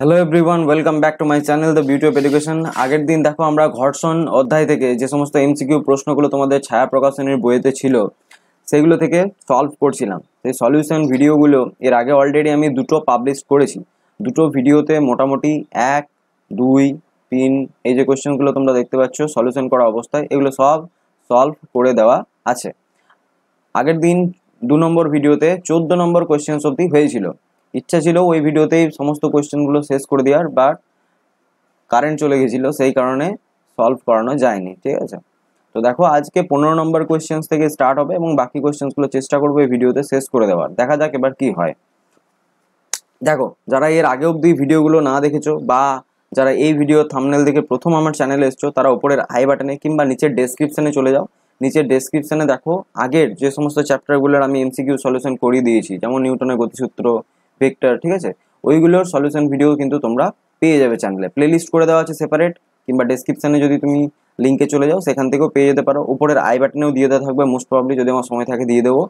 Hello everyone welcome back to my channel the beauty of education আগের দিন দেখো আমরা ঘর্ষণ অধ্যায় থেকে যে সমস্ত এমসিকিউ প্রশ্নগুলো তোমাদের ছায়া প্রকাশনীর বইতে ছিল সেগুলো থেকে সলভ করছিলাম সেই সলিউশন ভিডিওগুলো এর আগে অলরেডি আমি দুটো পাবলিশ করেছি দুটো ভিডিওতে মোটামুটি এক দুই তিন এই যে কোয়েশ্চেনগুলো তোমরা দেখতে পাচ্ছ সলিউশন করা অবস্থায় এগুলো সব সলভ করে দেওয়া আছে আগের দিন দু নম্বর ভিডিওতে চোদ্দ নম্বর কোয়েশ্চেন অবধি হয়েছিল ইচ্ছা ছিল ওই ভিডিওতেই সমস্ত কোয়েশ্চেনগুলো শেষ করে দেওয়ার বাট কারেন্ট চলে গেছিলো সেই কারণে সলভ করানো যায়নি ঠিক আছে তো দেখো আজকে পনেরো নম্বর কোয়েশ্চেন্স থেকে স্টার্ট হবে এবং বাকি কোয়েশ্চেন্সগুলো চেষ্টা করবো এই ভিডিওতে শেষ করে দেওয়ার দেখা যাক এবার কি হয় দেখো যারা এর আগে অব্দি ভিডিওগুলো না দেখেছো বা যারা এই ভিডিও থামনেল দেখে প্রথম আমার চ্যানেলে এসছো তারা ওপরের আই বাটনে কিংবা নিচের ডেসক্রিপশানে চলে যাও নিচের ডেসক্রিপশানে দেখো আগের যে সমস্ত চ্যাপ্টারগুলোর আমি এমসিকিউ সলিউশন করিয়ে দিয়েছি যেমন নিউটনের গতিসূত্র ভেক্টর ঠিক আছে ওইগুলোর সলিউশন ভিডিও কিন্তু তোমরা পেয়ে যাবে চ্যানেলে প্লেলিস্ট করে দেওয়া আছে সেপারেট কিংবা ডেসক্রিপশানে যদি তুমি লিঙ্কে চলে যাও সেখান থেকেও পেয়ে যেতে পারো উপরের আই বাটনেও দিয়ে দেওয়া থাকবে মোস্ট প্রবলি যদি আমার সময় থাকে দিয়ে দেবো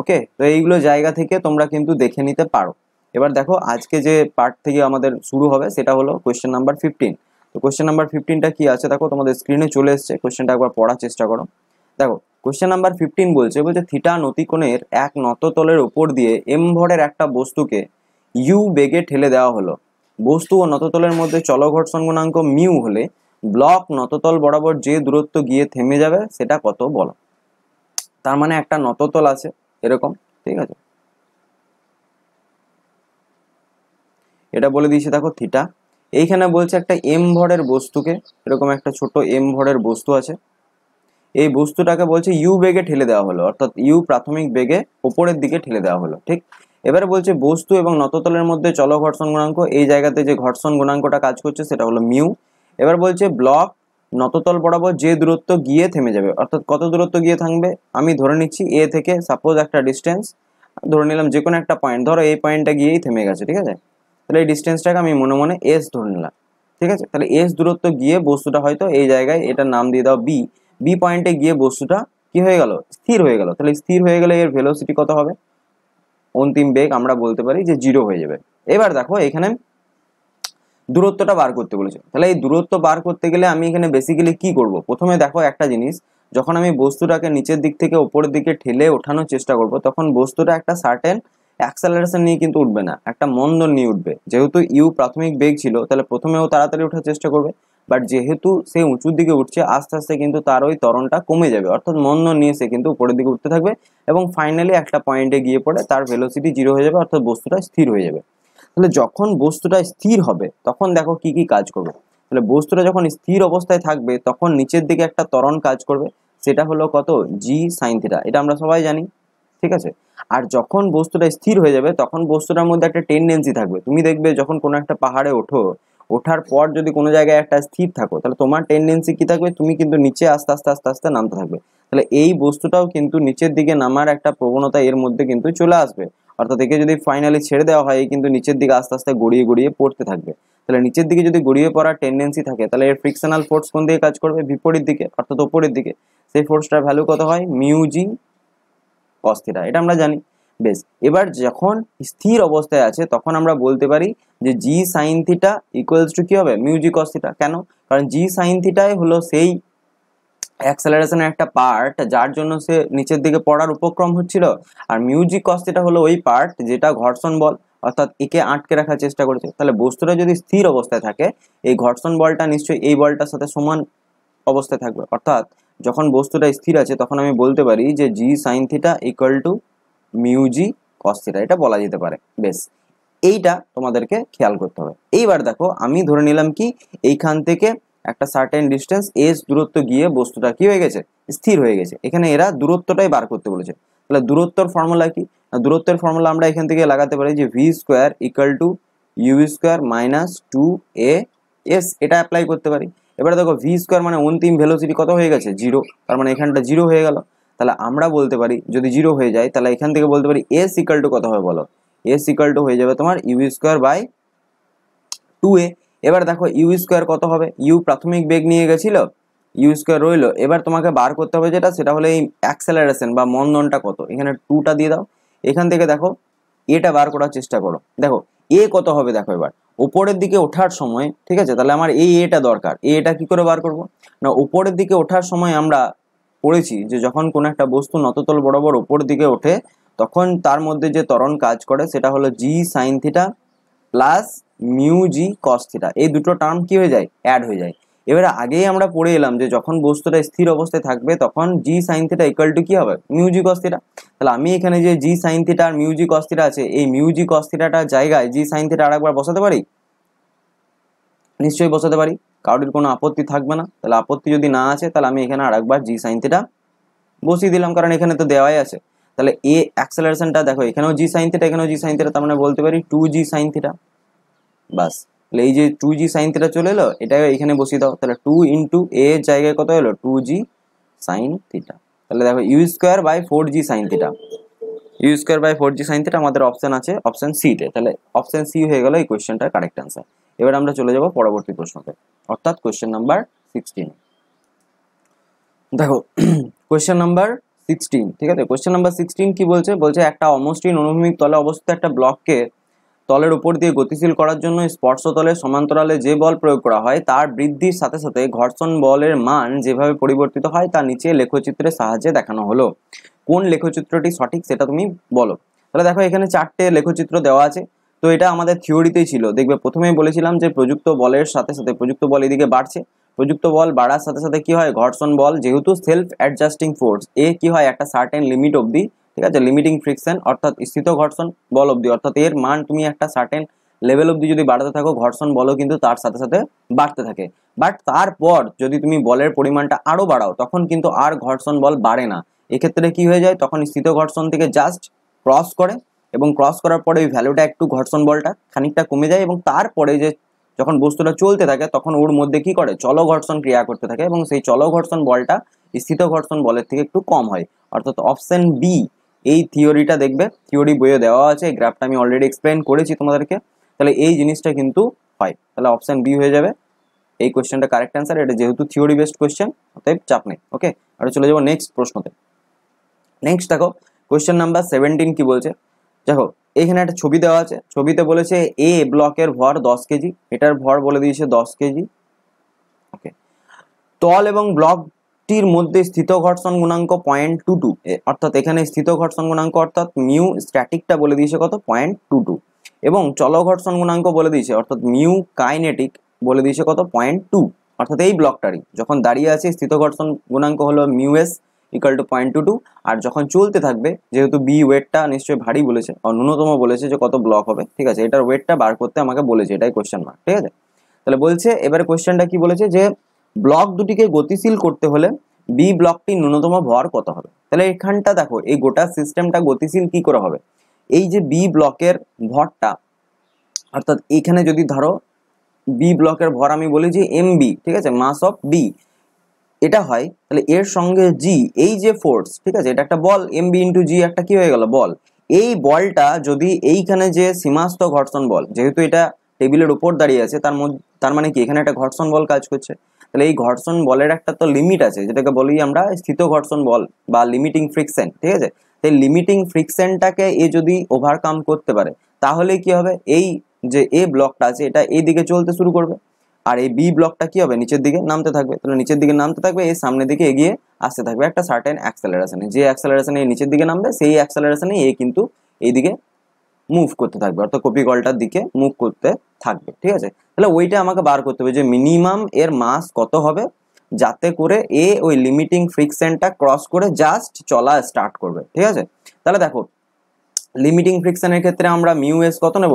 ওকে তো এইগুলো জায়গা থেকে তোমরা কিন্তু দেখে নিতে পারো এবার দেখো আজকে যে পার্ট থেকে আমাদের শুরু হবে সেটা হলো কোয়েশ্চেন নাম্বার ফিফটিন তো কোয়েশ্চেন নাম্বার ফিফটিনটা কি আছে দেখো তোমাদের স্ক্রিনে চলে এসছে কোয়েশ্চেনটা একবার পড়ার চেষ্টা করো দেখো কোশ্চেন নাম্বার ফিফটিন বলছে বলছে থিটা নতিকোণের এক নততলের ওপর দিয়ে এম ভরের একটা বস্তুকে ইউ বেগে ঠেলে দেওয়া হলো বস্তু ও নততলের মধ্যে চলঘর্ষণ গুণাঙ্ক মিউ হলে ব্লক নততল বরাবর যে দূরত্ব গিয়ে থেমে যাবে সেটা কত বলো তার মানে একটা নততল আছে এরকম ঠিক আছে এটা বলে দিয়েছে দেখো থিটা এইখানে বলছে একটা এম ভরের বস্তুকে এরকম একটা ছোট এম ভরের বস্তু আছে এই বস্তুটাকে বলছে ইউ বেগে ঠেলে দেওয়া হলো অর্থাৎ ইউ প্রাথমিক বেগে ওপরের দিকে ঠেলে দেওয়া হলো ঠিক এবারে বলছে বস্তু এবং নততলের মধ্যে চল ঘর্ষণ গুণাঙ্ক এই জায়গাতে যে ঘর্ষণ গুণাঙ্কটা কাজ করছে সেটা হলো মিউ এবার বলছে ব্লক নততল বরাবর যে দূরত্ব গিয়ে থেমে যাবে অর্থাৎ কত দূরত্ব গিয়ে থাকবে আমি ধরে নিচ্ছি এ থেকে সাপোজ একটা ডিস্টেন্স ধরে নিলাম যে কোনো একটা পয়েন্ট ধরো এই পয়েন্টটা গিয়েই থেমে গেছে ঠিক আছে তাহলে এই ডিস্টেন্সটাকে আমি মনে মনে এস ধরে নিলাম ঠিক আছে তাহলে এস দূরত্ব গিয়ে বস্তুটা হয়তো এই জায়গায় এটার নাম দিয়ে দাও বি বি পয়েন্টে গিয়ে বস্তুটা কি হয়ে গেল স্থির হয়ে গেল তাহলে স্থির হয়ে গেলে এর ভেলোসিটি কত হবে অন্তিম বেগ আমরা বলতে পারি যে জিরো হয়ে যাবে এবার দেখো এখানে দূরত্বটা বার করতে বলেছে তাহলে এই দূরত্ব বার করতে গেলে আমি এখানে বেসিক্যালি কি করব প্রথমে দেখো একটা জিনিস যখন আমি বস্তুটাকে নিচের দিক থেকে ওপরের দিকে ঠেলে ওঠানোর চেষ্টা করব তখন বস্তুটা একটা সার্টেন অ্যাক্সেলারেশন নিয়ে কিন্তু উঠবে না একটা মন্দন নিয়ে উঠবে যেহেতু ইউ প্রাথমিক বেগ ছিল তাহলে প্রথমেও তাড়াতাড়ি ওঠার চেষ্টা করবে বাট যেহেতু সে উঁচুর দিকে উঠছে আস্তে আস্তে কিন্তু তার ওই তরণটা কমে যাবে অর্থাৎ মন্দ নিয়ে সে কিন্তু উপরের দিকে উঠতে থাকবে এবং ফাইনালি একটা পয়েন্টে গিয়ে পড়ে তার ভেলোসিটি জিরো হয়ে যাবে অর্থাৎ বস্তুটা স্থির হয়ে যাবে তাহলে যখন বস্তুটা স্থির হবে তখন দেখো কি কি কাজ করবে তাহলে বস্তুটা যখন স্থির অবস্থায় থাকবে তখন নিচের দিকে একটা তরণ কাজ করবে সেটা হলো কত জি সাইন থিটা এটা আমরা সবাই জানি ঠিক আছে আর যখন বস্তুটা স্থির হয়ে যাবে তখন বস্তুটার মধ্যে একটা টেন্ডেন্সি থাকবে তুমি দেখবে যখন কোনো একটা পাহাড়ে ওঠো ওঠার পর যদি কোনো জায়গায় একটা স্থির থাকো তাহলে তোমার টেন্ডেন্সি কি থাকবে তুমি কিন্তু নিচে আস্তে আস্তে আস্তে আস্তে নামতে থাকবে তাহলে এই বস্তুটাও কিন্তু নিচের দিকে নামার একটা প্রবণতা এর মধ্যে কিন্তু চলে আসবে অর্থাৎ একে যদি ফাইনালি ছেড়ে দেওয়া হয় কিন্তু নিচের দিকে আস্তে আস্তে গড়িয়ে গড়িয়ে পড়তে থাকবে তাহলে নিচের দিকে যদি গড়িয়ে পড়ার টেন্ডেন্সি থাকে তাহলে এর ফ্রিকশনাল ফোর্স কোন দিকে কাজ করবে বিপরীত দিকে অর্থাৎ ওপরের দিকে সেই ফোর্সটার ভ্যালু কত হয় মিউজিং অস্থিরা এটা আমরা জানি বেশ এবার যখন স্থির অবস্থায় আছে তখন আমরা বলতে পারি যে জি সাইন থিটা ইকুয়ালস টু কী হবে মিউজিক অস্থিটা কেন কারণ জি সাইন থিটাই হলো সেই অ্যাক্সেলারেশনের একটা পার্ট যার জন্য সে নিচের দিকে পড়ার উপক্রম হচ্ছিল আর মিউজিক কস্টেটা হলো ওই পার্ট যেটা ঘর্ষণ বল অর্থাৎ একে আটকে রাখার চেষ্টা করেছে তাহলে বস্তুটা যদি স্থির অবস্থায় থাকে এই ঘর্ষণ বলটা নিশ্চয়ই এই বলটার সাথে সমান অবস্থায় থাকবে অর্থাৎ যখন বস্তুটা স্থির আছে তখন আমি বলতে পারি যে জি sine theta equal to mu g cos theta এটা বলা যেতে পারে বেশ এইটা তোমাদেরকে খেয়াল করতে হবে এইবার দেখো আমি ধরে নিলাম কি এইখান থেকে একটা সার্টেন ডিস্টেন্স এস দূরত্ব গিয়ে বস্তুটা কি হয়ে গেছে স্থির হয়ে গেছে এখানে এরা দূরত্বটাই বার করতে বলেছে তাহলে দূরত্বর ফর্মুলা কি দূরত্বের ফর্মুলা আমরা এখান থেকে লাগাতে পারি যে v square equal to u square minus two a s এটা অ্যাপ্লাই করতে পারি এবার দেখো ভি স্কোয়ার মানে অন্তিম ভেলোসিটি কত হয়ে গেছে জিরো তার মানে এখানটা জিরো হয়ে গেল তাহলে আমরা বলতে পারি যদি জিরো হয়ে যায় তাহলে এখান থেকে বলতে পারি এ সিকাল টু কত হবে বলো এ সিকাল টু হয়ে যাবে তোমার u square by two a এবার দেখো ইউ স্কোয়ার কত হবে ইউ প্রাথমিক বেগ নিয়ে গেছিল ইউ স্কোয়ার রইলো এবার তোমাকে বার করতে হবে যেটা সেটা হলো এই অ্যাক্সেলারেশন বা মন্দনটা কত এখানে টুটা দিয়ে দাও এখান থেকে দেখো এটা বার করার চেষ্টা করো দেখো এ কত হবে দেখো এবার ওপরের দিকে ওঠার সময় ঠিক আছে তাহলে আমার এই এটা দরকার এটা কি করে বার করব না ওপরের দিকে ওঠার সময় আমরা পড়েছি যে যখন কোনো একটা বস্তু নততল বরাবর ওপর দিকে ওঠে তখন তার মধ্যে যে ত্বরণ কাজ করে সেটা হলো g sine theta plus mu জি কস থিটা এই দুটো টার্ম কি হয়ে যায় অ্যাড হয়ে যায় এবারে আগেই আমরা পড়ে এলাম যে যখন বস্তুটা স্থির অবস্থায় থাকবে তখন g sine theta equal to কী হবে মিউজিক কস্তিটা তাহলে আমি এখানে যে জি সাইন থিটা আর মিউজিক কস্তিটা আছে এই মিউজিক কস্তিটাটার জায়গায় জি সাইন থিটা আরেকবার বসাতে পারি নিশ্চয়ই বসাতে পারি কারোর কোনো আপত্তি থাকবে না তাহলে আপত্তি যদি না আছে তাহলে আমি এখানে আর একবার জি সাইন থিটা বসিয়ে দিলাম কারণ এখানে তো দেওয়াই আছে তাহলে এ অ্যাক্সেলারেশনটা দেখো এখানেও জি সাইন থিটা এখানেও জি সাইন থিটা তার মানে বলতে পারি টু জি সাইন থিটা বাস তাহলে এই যে টু জি সাইন থিটা চলে এলো এটা এখানে বসিয়ে দাও তাহলে টু ইন্টু এ জায়গায় কত এলো টু জি সাইন থিটা তাহলে দেখো u square by four g sine theta u square by four g sine theta আমাদের অপশান আছে অপশান সিতে তাহলে অপশান সি হয়ে গেল এই কোয়েশ্চেনটা কারেক্ট অ্যান্সার এবার আমরা চলে যাব পরবর্তী প্রশ্নতে অর্থাৎ কোয়েশ্চেন নাম্বার সিক্সটিন দেখো কোয়েশ্চেন নাম্বার সিক্সটিন ঠিক আছে কোয়েশ্চেন নাম্বার সিক্সটিন কি বলছে বলছে একটা অমসৃণ অনুভূমিক তলে অবস্থিত একটা ব্লককে তলের উপর দিয়ে গতিশীল করার জন্য স্পর্শ তলে সমান্তরালে যে বল প্রয়োগ করা হয় তার বৃদ্ধির সাথে সাথে ঘর্ষণ বলের মান যেভাবে পরিবর্তিত হয় তা নিচে লেখচিত্রের সাহায্যে দেখানো হলো কোন লেখচিত্রটি সঠিক সেটা তুমি বলো তাহলে দেখো এখানে চারটে লেখচিত্র দেওয়া আছে তো এটা আমাদের থিওরিতেই ছিল দেখবে প্রথমেই বলেছিলাম যে প্রযুক্ত বলের সাথে সাথে প্রযুক্ত বল এদিকে বাড়ছে প্রযুক্ত বল বাড়ার সাথে সাথে কি হয় ঘর্ষণ বল যেহেতু সেলফ অ্যাডজাস্টিং ফোর্স এ কি হয় একটা সার্টেন লিমিট অবধি ঠিক আছে লিমিটিং ফ্রিকশন অর্থাৎ স্থিত ঘর্ষণ বল অবধি অর্থাৎ এর মান তুমি একটা সার্টেন লেভেল অবধি যদি বাড়াতে থাকো ঘর্ষণ বলও কিন্তু তার সাথে সাথে বাড়তে থাকে বাট তারপর যদি তুমি বলের পরিমাণটা আরও বাড়াও তখন কিন্তু আর ঘর্ষণ বল বাড়ে না এক্ষেত্রে কি হয়ে যায় তখন স্থিত ঘর্ষণ থেকে জাস্ট ক্রস করে এবং ক্রস করার পরে ওই ভ্যালুটা একটু ঘর্ষণ বলটা খানিকটা কমে যায় এবং তারপরে যে যখন বস্তুটা চলতে থাকে তখন ওর মধ্যে কি করে চল ঘর্ষণ ক্রিয়া করতে থাকে এবং সেই চল ঘর্ষণ বলটা স্থিত ঘর্ষণ বলের থেকে একটু কম হয় অর্থাৎ অপশন বি এই থিওরিটা দেখবে থিওরি বইয়ে দেওয়া আছে এই গ্রাফটা আমি অলরেডি এক্সপ্লেন করেছি তোমাদেরকে তাহলে এই জিনিসটা কিন্তু হয় তাহলে অপশন বি হয়ে যাবে এই কোয়েশ্চেনটা কারেক্ট অ্যান্সার এটা যেহেতু থিওরি বেসড কোয়েশ্চেন অতএব চাপ নেই ওকে আর চলে যাবো নেক্সট প্রশ্নতে নেক্সট দেখো কোয়েশ্চেন নাম্বার সেভেন্টিন কি বলছে দেখো এখানে একটা ছবি দেওয়া আছে ছবিতে বলেছে এ ব্লকের ভর দশ কেজি এটার ভর বলে দিয়েছে দশ কেজি ওকে তল এবং ব্লকটির মধ্যে স্থিত ঘর্ষণ গুণাঙ্ক পয়েন্ট টু টু অর্থাৎ এখানে স্থিত ঘর্ষণ গুণাঙ্ক অর্থাৎ মিউ স্ট্যাটিকটা বলে দিয়েছে কত পয়েন্ট টু টু এবং চল ঘর্ষণ গুণাঙ্ক বলে দিয়েছে অর্থাৎ মিউ কাইনেটিক বলে দিয়েছে কত পয়েন্ট টু অর্থাৎ এই ব্লকটারই যখন দাঁড়িয়ে আছে স্থিত ঘর্ষণ গুণাঙ্ক হলো mu s equal to point two two আর যখন চলতে থাকবে যেহেতু বি ওয়েটটা নিশ্চয়ই ভারী বলেছে আর ন্যূনতম বলেছে যে কত ব্লক হবে ঠিক আছে এটার ওয়েটটা বার করতে আমাকে বলেছে এটাই কোয়েশ্চেন মার্ক ঠিক আছে তাহলে বলছে এবারে কোয়েশ্চেনটা কি বলেছে যে ব্লক দুটিকে গতিশীল করতে হলে বি ব্লকটি ন্যূনতম ভর কত হবে তাহলে এখানটা দেখো এই গোটা সিস্টেমটা গতিশীল কি করে হবে এই যে বি ব্লকের ভরটা অর্থাৎ এখানে যদি ধরো বি ব্লকের ভর আমি বলি যে এম বি ঠিক আছে মাস অফ বি এটা হয় তাহলে এর সঙ্গে জি এই যে ফোর্স ঠিক আছে এটা একটা বল এম বি ইন্টু জি একটা কি হয়ে গেল বল এই বলটা যদি এইখানে যে সীমাস্ত ঘর্ষণ বল যেহেতু এটা টেবিলের উপর দাঁড়িয়ে আছে তার মধ্যে তার মানে কি এখানে একটা ঘর্ষণ বল কাজ করছে তাহলে এই ঘর্ষণ বলের একটা তো লিমিট আছে যেটাকে বলি আমরা স্থিত ঘর্ষণ বল বা লিমিটিং ফ্রিকশন ঠিক আছে এই লিমিটিং ফ্রিকশনটাকে এ যদি ওভারকাম করতে পারে তাহলে কি হবে এই যে এ ব্লকটা আছে এটা এই দিকে চলতে শুরু করবে আর এই বি ব্লকটা কি হবে নিচের দিকে নামতে থাকবে তাহলে নিচের দিকে নামতে থাকবে এই সামনের দিকে এগিয়ে আসতে থাকবে একটা সার্টেন অ্যাক্সেলারেশনে যে অ্যাক্সেলারেশনে এই নিচের দিকে নামবে সেই অ্যাক্সেলারেশনে এ কিন্তু এইদিকে মুভ করতে থাকবে অর্থাৎ কপি কলটার দিকে মুভ করতে থাকবে ঠিক আছে তাহলে ওইটা আমাকে বার করতে হবে যে মিনিমাম এর মাস কত হবে যাতে করে এ ওই লিমিটিং ফ্রিকশনটা ক্রস করে জাস্ট চলা স্টার্ট করবে ঠিক আছে তাহলে দেখো লিমিটিং ফ্রিকশনের ক্ষেত্রে আমরা মিউ এস কত নেব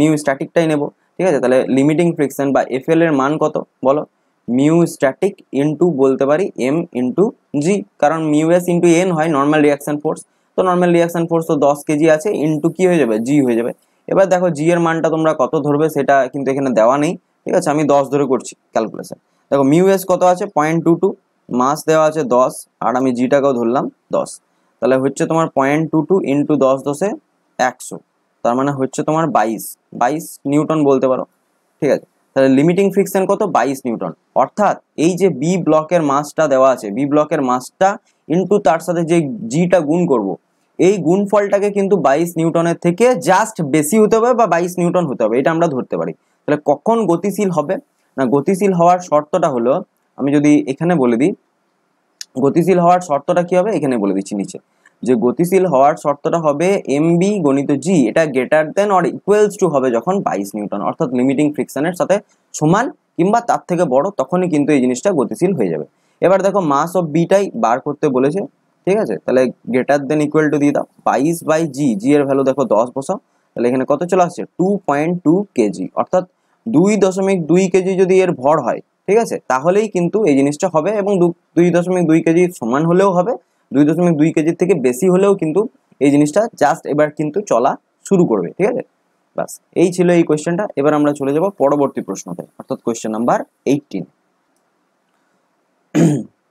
মিউ স্ট্যাটিকটাই নেব ঠিক আছে তাহলে লিমিটিং ফ্রিকশন বা এফ এর মান কত বলো মিউ স্ট্যাটিক ইন্টু বলতে পারি এম ইন্টু জি কারণ মিউ এস ইন্টু এন হয় নর্মাল রিয়াকশন ফোর্স তো নর্মাল রিয়াকশন ফোর্স তো দশ কেজি আছে ইন্টু কি হয়ে যাবে জি হয়ে যাবে এবার দেখো জি এর মানটা তোমরা কত ধরবে সেটা কিন্তু এখানে দেওয়া নেই ঠিক আছে আমি দশ ধরে করছি ক্যালকুলেশন দেখো মিউ এস কত আছে পয়েন্ট টু টু মাস দেওয়া আছে দশ আর আমি জিটাকেও ধরলাম দশ তাহলে হচ্ছে তোমার পয়েন্ট টু টু ইন্টু দশ দশে একশো তার মানে হচ্ছে তোমার বাইশ বাইশ নিউটন বলতে পারো ঠিক আছে তাহলে লিমিটিং ফ্রিকশন কত বাইশ নিউটন অর্থাৎ এই যে বি ব্লকের মাসটা দেওয়া আছে বি ব্লকের মাসটা ইন্টু তার সাথে যে জিটা গুণ করব। এই গুণ ফলটাকে কিন্তু বাইশ নিউটনের থেকে জাস্ট বেশি হতে হবে বা বাইশ নিউটন হতে হবে এটা আমরা ধরতে পারি তাহলে কখন গতিশীল হবে না গতিশীল হওয়ার শর্তটা হলো আমি যদি এখানে বলে দিই গতিশীল হওয়ার শর্তটা কি হবে এখানে বলে দিচ্ছি নিচে যে গতিশীল হওয়ার শর্তটা হবে এম বি গণিত জি এটা greater than or equals to হবে যখন বাইশ নিউটন অর্থাৎ লিমিটিং ফ্রিকশনের সাথে সমান কিংবা তার থেকে বড় তখনই কিন্তু এই জিনিসটা গতিশীল হয়ে যাবে এবার দেখো মাস অফ বিটাই বার করতে বলেছে ঠিক আছে তাহলে গ্রেটার দেন ইকুয়াল টু দিয়ে দাও বাইশ বাই জি জি এর ভ্যালু দেখো দশ বসাও তাহলে এখানে কত চলে আসছে টু পয়েন্ট টু কেজি অর্থাৎ দুই দশমিক দুই কেজি যদি এর ভর হয় ঠিক আছে তাহলেই কিন্তু এই জিনিসটা হবে এবং দুই দশমিক দুই কেজি সমান হলেও হবে দুই দশমিক দুই কেজির থেকে বেশি হলেও কিন্তু এই জিনিসটা জাস্ট এবার কিন্তু চলা শুরু করবে ঠিক আছে বাস এই ছিল এই কোয়েশ্চেনটা এবার আমরা চলে যাব পরবর্তী প্রশ্নতে অর্থাৎ কোয়েশ্চেন নাম্বার এইটিন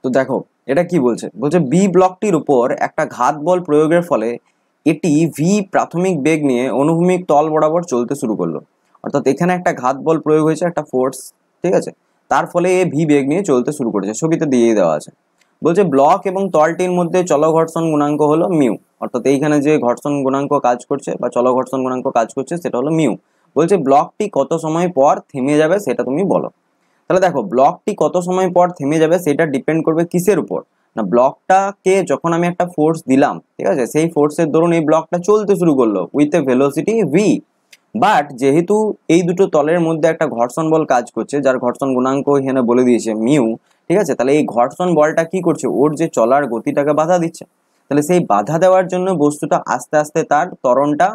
তো দেখো এটা কি বলছে বলছে বি ব্লকটির উপর একটা ঘাত বল প্রয়োগের ফলে এটি ভি প্রাথমিক বেগ নিয়ে অনুভূমিক তল বরাবর চলতে শুরু করলো অর্থাৎ এখানে একটা ঘাত বল প্রয়োগ হয়েছে একটা ফোর্স ঠিক আছে তার ফলে এ ভি বেগ নিয়ে চলতে শুরু করেছে ছবিতে দিয়ে দেওয়া আছে বলছে ব্লক এবং তলটির মধ্যে চলঘর্ষণ ঘর্ষণ গুণাঙ্ক হলো মিউ অর্থাৎ এইখানে যে ঘর্ষণ গুণাঙ্ক কাজ করছে বা চল গুণাঙ্ক কাজ করছে সেটা হলো মিউ বলছে ব্লকটি কত সময় পর থেমে যাবে সেটা তুমি বলো তাহলে দেখো ব্লকটি কত সময় পর থেমে যাবে সেটা ডিপেন্ড করবে কিসের উপর না ব্লকটাকে যখন আমি একটা ফোর্স দিলাম ঠিক আছে সেই ফোর্সের ধরুন এই ব্লকটা চলতে শুরু করলো with a velocity v but যেহেতু এই দুটো তলের মধ্যে একটা ঘর্ষণ বল কাজ করছে যার ঘর্ষণ গুণাঙ্ক এখানে বলে দিয়েছে মিউ ঠিক আছে তাহলে এই ঘর্ষণ বলটা কি করছে ওর যে চলার গতিটাকে বাধা দিচ্ছে তাহলে সেই বাধা দেওয়ার জন্য বস্তুটা আস্তে আস্তে তার ত্বরণটা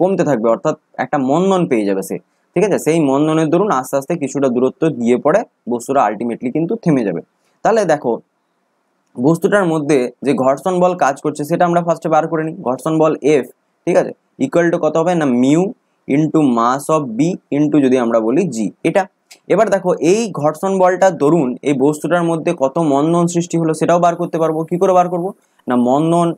কমতে থাকবে অর্থাৎ একটা মন্দন পেয়ে যাবে সে ঠিক আছে সেই মন্দনের দরুন আস্তে আস্তে কিছুটা দূরত্ব দিয়ে পড়ে বস্তুটা আলটিমেটলি কিন্তু থেমে যাবে তাহলে দেখো বস্তুটার মধ্যে যে ঘর্ষণ বল কাজ করছে সেটা আমরা ফার্স্টে বার করে নিই ঘর্ষণ বল এফ ঠিক আছে ইকুয়াল টু কত হবে না mu into mass of b into যদি আমরা বলি জি এটা এবার দেখো এই ঘর্ষণ বলটা দরুন এই বস্তুটার মধ্যে কত মন্দন সৃষ্টি হলো সেটাও বার করতে পারবো কি করে বার করব না মন্দন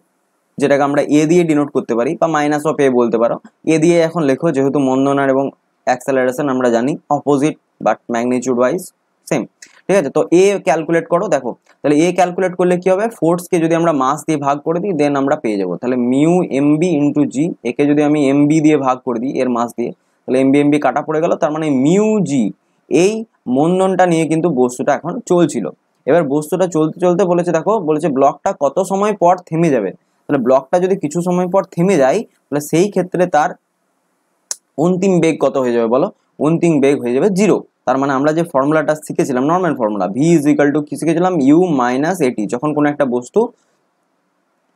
যেটাকে আমরা এ দিয়ে ডিনোট করতে পারি বা মাইনাস অফ এ বলতে পারো এ দিয়ে এখন লেখো যেহেতু মন্দনার এবং অ্যাক্সেলারেশন আমরা জানি opposite but magnitude wise same ঠিক আছে তো এ ক্যালকুলেট করো দেখো তাহলে এ ক্যালকুলেট করলে কি হবে ফোর্সকে যদি আমরা মাস দিয়ে ভাগ করে দিই দেন আমরা পেয়ে যাবো তাহলে মিউ এমবি ইন্টু জি একে যদি আমি এমবি দিয়ে ভাগ করে দিই এর মাস দিয়ে তাহলে এমবি এমবি কাটা পড়ে গেল তার মানে মিউ জি এই মন্দনটা নিয়ে কিন্তু বস্তুটা এখন চলছিল এবার বস্তুটা চলতে চলতে বলেছে দেখো বলেছে ব্লকটা কত সময় পর থেমে যাবে তাহলে ব্লকটা যদি কিছু সময় পর থেমে যায় তাহলে সেই ক্ষেত্রে তার অন্তিম বেগ কত হয়ে যাবে বলো অন্তিম বেগ হয়ে যাবে জিরো তার মানে আমরা যে ফর্মুলাটা শিখেছিলাম normal formula v is equal to কি শিখেছিলাম ইউ মাইনাস এটি যখন কোনো একটা বস্তু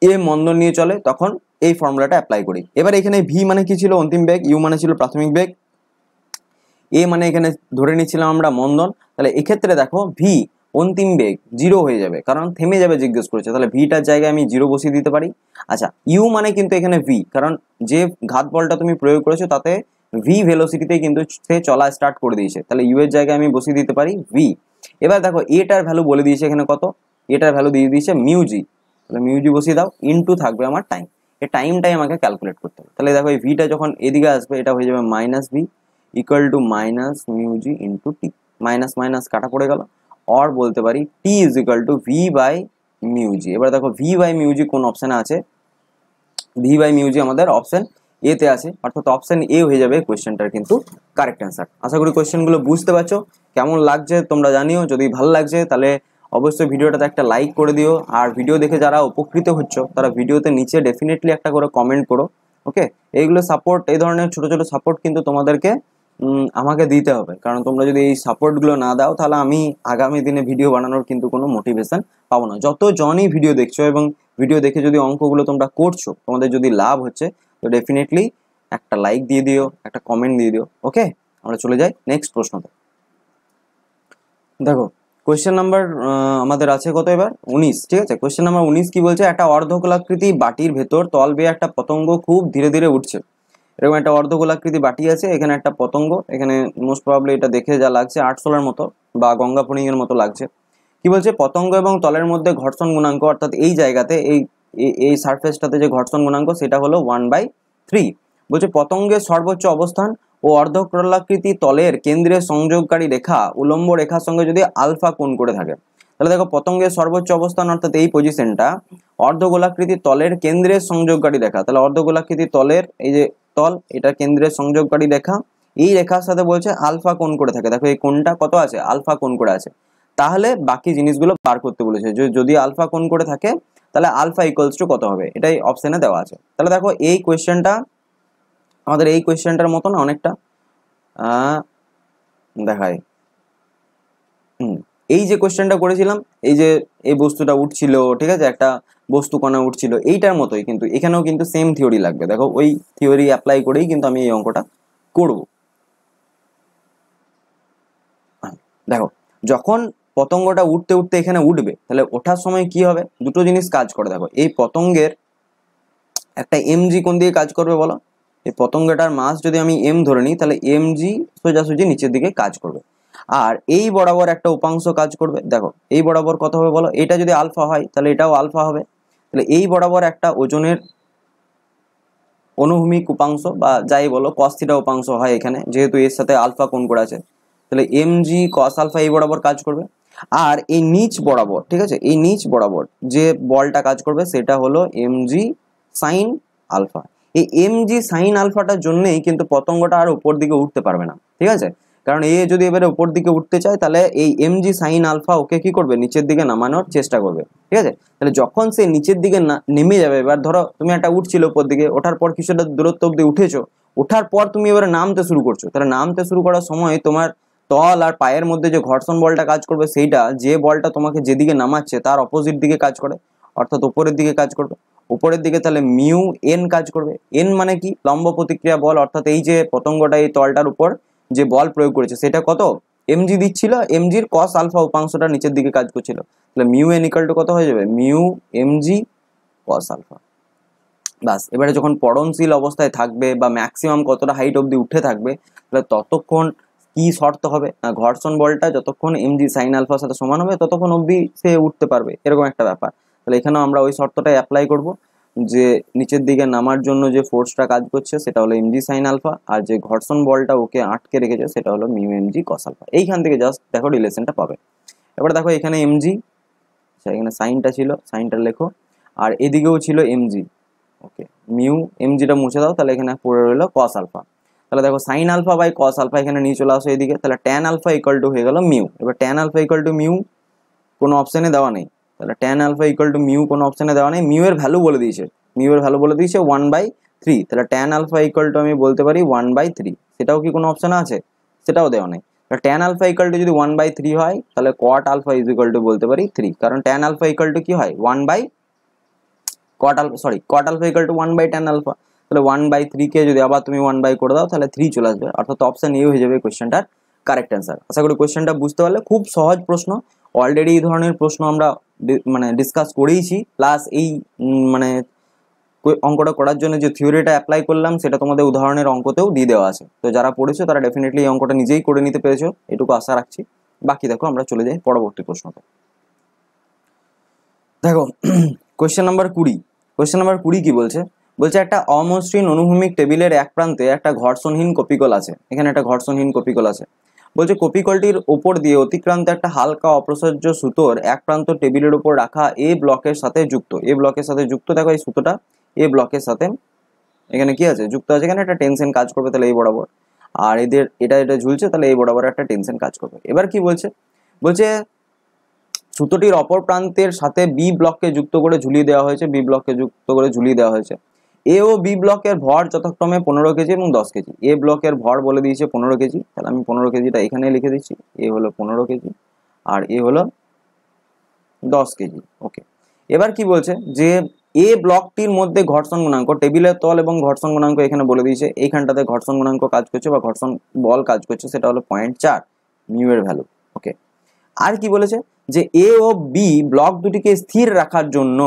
এ মন্দন নিয়ে চলে তখন এই ফর্মুলাটা অ্যাপ্লাই করি এবার এখানে ভি মানে কি ছিল অন্তিম বেগ ইউ মানে ছিল প্রাথমিক বেগ এ মানে এখানে ধরে নিয়েছিলাম আমরা মন্দন তাহলে এক্ষেত্রে দেখো ভি অন্তিম বেগ জিরো হয়ে যাবে কারণ থেমে যাবে জিজ্ঞেস করেছে তাহলে ভিটার জায়গায় আমি জিরো বসিয়ে দিতে পারি আচ্ছা ইউ মানে কিন্তু এখানে ভি কারণ যে ঘাত বলটা তুমি প্রয়োগ করেছো তাতে ভি ভেলোসিটিতে কিন্তু সে চলা স্টার্ট করে দিয়েছে তাহলে ইউ এর জায়গায় আমি বসিয়ে দিতে পারি ভি এবার দেখো এটার ভ্যালু বলে দিয়েছে এখানে কত এটার ভ্যালু দিয়ে দিয়েছে মিউজি তাহলে মিউজি বসিয়ে দাও ইনটু থাকবে আমার টাইম এই টাইমটাই আমাকে ক্যালকুলেট করতে হবে তাহলে দেখো এই ভিটা যখন এদিকে আসবে এটা হয়ে যাবে minus v equal to minus mu g into t minus minus কাটা পড়ে গেল অর বলতে পারি t is equal to v by mu g এবার দেখো ভি বাই মিউজি কোন অপশানে আছে ভি বাই মিউজি আমাদের অপশান এতে আছে অর্থাৎ অপশান এ হয়ে যাবে কোয়েশ্চেনটার কিন্তু কারেক্ট অ্যান্সার আশা করি কোয়েশ্চেনগুলো বুঝতে পারছো কেমন লাগছে তোমরা জানিও যদি ভালো লাগছে তাহলে অবশ্যই ভিডিওটাতে একটা লাইক করে দিও আর ভিডিও দেখে যারা উপকৃত হচ্ছ তারা ভিডিওতে নিচে ডেফিনেটলি একটা করে কমেন্ট করো ওকে এইগুলো সাপোর্ট এই ধরনের ছোট ছোট সাপোর্ট কিন্তু তোমাদেরকে আমাকে দিতে হবে কারণ তোমরা যদি এই সাপোর্টগুলো না দাও তাহলে আমি আগামী দিনে ভিডিও বানানোর কিন্তু কোনো মোটিভেশন পাবো না যত জনই ভিডিও দেখছো এবং ভিডিও দেখে যদি অঙ্কগুলো তোমরা করছো তোমাদের যদি লাভ হচ্ছে তো ডেফিনেটলি একটা লাইক দিয়ে দিও একটা কমেন্ট দিয়ে দিও ওকে আমরা চলে যাই নেক্সট প্রশ্নতে দেখো কোয়েশ্চেন নাম্বার আমাদের আছে কত এবার উনিশ ঠিক আছে কোয়েশ্চেন নাম্বার উনিশ কি বলছে একটা অর্ধকলাকৃতি বাটির ভেতর তল বেয়ে একটা পতঙ্গ খুব ধীরে ধীরে উঠছে এরকম একটা অর্ধগোলাকৃতি বাটি আছে এখানে একটা পতঙ্গ এখানে মোস্ট প্রবলি এটা দেখে যা লাগছে আটশোলার মতো বা গঙ্গা পুনিংয়ের মতো লাগছে কি বলছে পতঙ্গ এবং তলের মধ্যে ঘর্ষণ গুণাঙ্ক অর্থাৎ এই জায়গাতে এই এই সারফেসটাতে যে ঘর্ষণ গুণাঙ্ক সেটা হলো ওয়ান বাই থ্রি বলছে পতঙ্গের সর্বোচ্চ অবস্থান ও অর্ধক্রলাকৃতি তলের কেন্দ্রে সংযোগকারী রেখা উলম্ব রেখার সঙ্গে যদি আলফা কোণ করে থাকে তাহলে দেখো পতঙ্গের সর্বোচ্চ অবস্থান অর্থাৎ এই পজিশনটা অর্ধগোলাকৃতি তলের কেন্দ্রের সংযোগকারী দেখা তাহলে অর্ধগোলাকৃতি তলের এই যে তল এটা কেন্দ্রের সংযোগকারী দেখা এই রেখার সাথে বলছে আলফা কোন করে থাকে দেখো এই কোনটা কত আছে আলফা কোন করে আছে তাহলে বাকি জিনিসগুলো বার করতে বলেছে যদি আলফা কোন করে থাকে তাহলে আলফা ইকুয়ালস টু কত হবে এটাই অপশানে দেওয়া আছে তাহলে দেখো এই কোয়েশ্চেনটা আমাদের এই কোয়েশ্চেনটার মতো না অনেকটা দেখায় হুম এই যে কোয়েশ্চেনটা করেছিলাম এই যে এই বস্তুটা উঠছিল ঠিক আছে একটা বস্তু কণা উঠছিল এইটার মতোই কিন্তু এখানেও কিন্তু সেম থিওরি লাগবে দেখো ওই থিওরি অ্যাপ্লাই করেই কিন্তু আমি এই অঙ্কটা করব হ্যাঁ, দেখো যখন পতঙ্গটা উঠতে উঠতে এখানে উঠবে তাহলে ওঠার সময় কি হবে দুটো জিনিস কাজ করে দেখো এই পতঙ্গের একটা এমজি কোন দিকে কাজ করবে বলো এই পতঙ্গটার মাস যদি আমি এম ধরে নিই তাহলে এমজি সোজাসুজি নিচের দিকে কাজ করবে আর এই বরাবর একটা উপাংশ কাজ করবে দেখো এই বরাবর কত হবে বলো এটা যদি আলফা হয় তাহলে এটাও আলফা হবে তাহলে এই বরাবর একটা ওজনের অনুভূমিক উপাংশ বা যাই বলো কস্থিটা উপাংশ হয় এখানে যেহেতু এর সাথে আলফা কোন করে আছে তাহলে এম জি কস আলফা এই বরাবর কাজ করবে আর এই নিচ বরাবর ঠিক আছে এই নিচ বরাবর যে বলটা কাজ করবে সেটা হলো এম জি সাইন আলফা এই এম জি সাইন আলফাটার জন্যেই কিন্তু পতঙ্গটা আর উপর দিকে উঠতে পারবে না ঠিক আছে কারণ এ যদি এবারে উপর দিকে উঠতে চায় তাহলে এই এম জি সাইন আলফা ওকে কি করবে নিচের দিকে নামানোর চেষ্টা করবে ঠিক আছে তাহলে যখন সে নিচের দিকে নেমে যাবে এবার ধরো তুমি একটা উঠছিল উপর দিকে ওঠার পর কিছুটা দূরত্ব অব্দি উঠেছো ওঠার পর তুমি এবারে নামতে শুরু করছো তাহলে নামতে শুরু করার সময় তোমার তল আর পায়ের মধ্যে যে ঘর্ষণ বলটা কাজ করবে সেইটা যে বলটা তোমাকে যেদিকে নামাচ্ছে তার অপোজিট দিকে কাজ করে অর্থাৎ উপরের দিকে কাজ করবে উপরের দিকে তাহলে মিউ এন কাজ করবে এন মানে কি লম্ব প্রতিক্রিয়া বল অর্থাৎ এই যে পতঙ্গটা এই তলটার উপর যে বল প্রয়োগ করেছে সেটা কত এমজি দিচ্ছিল এমজির কস আলফা উপাংশটা নিচের দিকে কাজ করছিল তাহলে মিউ এন ইকাল কত হয়ে যাবে মিউ এমজি কস আলফা বাস এবারে যখন পড়নশীল অবস্থায় থাকবে বা ম্যাক্সিমাম কতটা হাইট অবধি উঠে থাকবে তাহলে ততক্ষণ কি শর্ত হবে না ঘর্ষণ বলটা যতক্ষণ এমজি সাইন আলফার সাথে সমান হবে ততক্ষণ অবধি সে উঠতে পারবে এরকম একটা ব্যাপার তাহলে এখানেও আমরা ওই শর্তটা অ্যাপ্লাই করবো যে নিচের দিকে নামার জন্য যে ফোর্সটা কাজ করছে সেটা হলো এমজি সাইন আলফা আর যে ঘর্ষণ বলটা ওকে আটকে রেখেছে সেটা হলো মিউ এমজি কস আলফা এইখান থেকে জাস্ট দেখো রিলেশনটা পাবে এবার দেখো এখানে এমজি আচ্ছা, এখানে সাইনটা ছিল সাইনটা লেখো আর এদিকেও ছিল এমজি ওকে মিউ এমজিটা মুছে দাও তাহলে এখানে পড়ে রইলো কস আলফা তাহলে দেখো sine alpha by cos alpha এখানে নিয়ে চলে আসো এদিকে তাহলে ট্যান আলফা ইকাল টু হয়ে গেল মিউ এবার tan alpha equal to mu কোনো অপশানে দেওয়া নেই তাহলে tan alpha equal to mu কোনো অপশানে দেওয়া নেই মিউ এর ভ্যালু বলে দিয়েছে মিউ এর ভ্যালু বলে দিয়েছে ওয়ান বাই থ্রি তাহলে ট্যান আলফা ইকুয়াল টু আমি বলতে পারি ওয়ান বাই থ্রি সেটাও কি কোনো অপশানে আছে সেটাও দেওয়া নেই ট্যান আলফা ইকাল টু যদি ওয়ান বাই থ্রি হয় তাহলে cot alpha is equal to বলতে পারি থ্রি কারণ ট্যান আলফা ইকাল টু কি হয় one by cot alpha sorry cot alpha equal to one by tan alpha তাহলে ওয়ান বাই থ্রিকে যদি আবার তুমি ওয়ান বাই করে দাও তাহলে থ্রি চলে আসবে অর্থাৎ অপশান এ হয়ে যাবে কোয়েশ্চেনটার কারেক্ট অ্যান্সার আশা করি কোয়েশ্চেনটা বুঝতে পারলে খুব সহজ প্রশ্ন অলরেডি এই ধরনের প্রশ্ন আমরা মানে ডিসকাস করেইছি প্লাস এই মানে অঙ্কটা করার জন্য যে থিওরিটা অ্যাপ্লাই করলাম সেটা তোমাদের উদাহরণের অঙ্কতেও দিয়ে দেওয়া আছে তো যারা পড়েছো তারা ডেফিনেটলি এই অঙ্কটা নিজেই করে নিতে পেরেছো এটুকু আশা রাখছি বাকি দেখো আমরা চলে যাই পরবর্তী প্রশ্নতে দেখো কোয়েশ্চেন নাম্বার কুড়ি কোয়েশ্চেন নাম্বার কুড়ি কি বলছে বলছে একটা অমসৃণ অনুভূমিক টেবিলের এক প্রান্তে একটা ঘর্ষণহীন কপিকল আছে এখানে একটা ঘর্ষণহীন কপিকল আছে বলছে কপিকলটির ওপর দিয়ে অতিক্রান্ত একটা হালকা অপ্রসার্য সুতোর এক প্রান্ত টেবিলের উপর রাখা এ ব্লকের সাথে যুক্ত এ ব্লকের সাথে যুক্ত দেখো এই সুতোটা এ ব্লকের সাথে এখানে কি আছে যুক্ত আছে এখানে একটা টেনশন কাজ করবে তাহলে এই বরাবর আর এদের এটা এটা ঝুলছে তাহলে এই বরাবর একটা টেনশন কাজ করবে এবার কি বলছে বলছে সুতোটির অপর প্রান্তের সাথে বি ব্লককে যুক্ত করে ঝুলিয়ে দেওয়া হয়েছে বি ব্লককে যুক্ত করে ঝুলিয়ে দেওয়া হয়েছে এ ও বি ব্লকের ভর যথাক্রমে পনেরো কেজি এবং দশ কেজি এ ব্লকের ভর বলে দিয়েছে পনেরো কেজি তাহলে আমি পনেরো কেজিটা এখানে লিখে দিচ্ছি এ হলো পনেরো কেজি আর এ হলো দশ কেজি ওকে এবার কি বলছে যে এ ব্লকটির মধ্যে ঘর্ষণ গুণাঙ্ক টেবিলের তল এবং ঘর্ষণ গুণাঙ্ক এখানে বলে দিয়েছে এইখানটাতে ঘর্ষণ গুণাঙ্ক কাজ করছে বা ঘর্ষণ বল কাজ করছে সেটা হলো পয়েন্ট চার এর ভ্যালু ওকে আর কি বলেছে যে এ ও বি ব্লক দুটিকে স্থির রাখার জন্য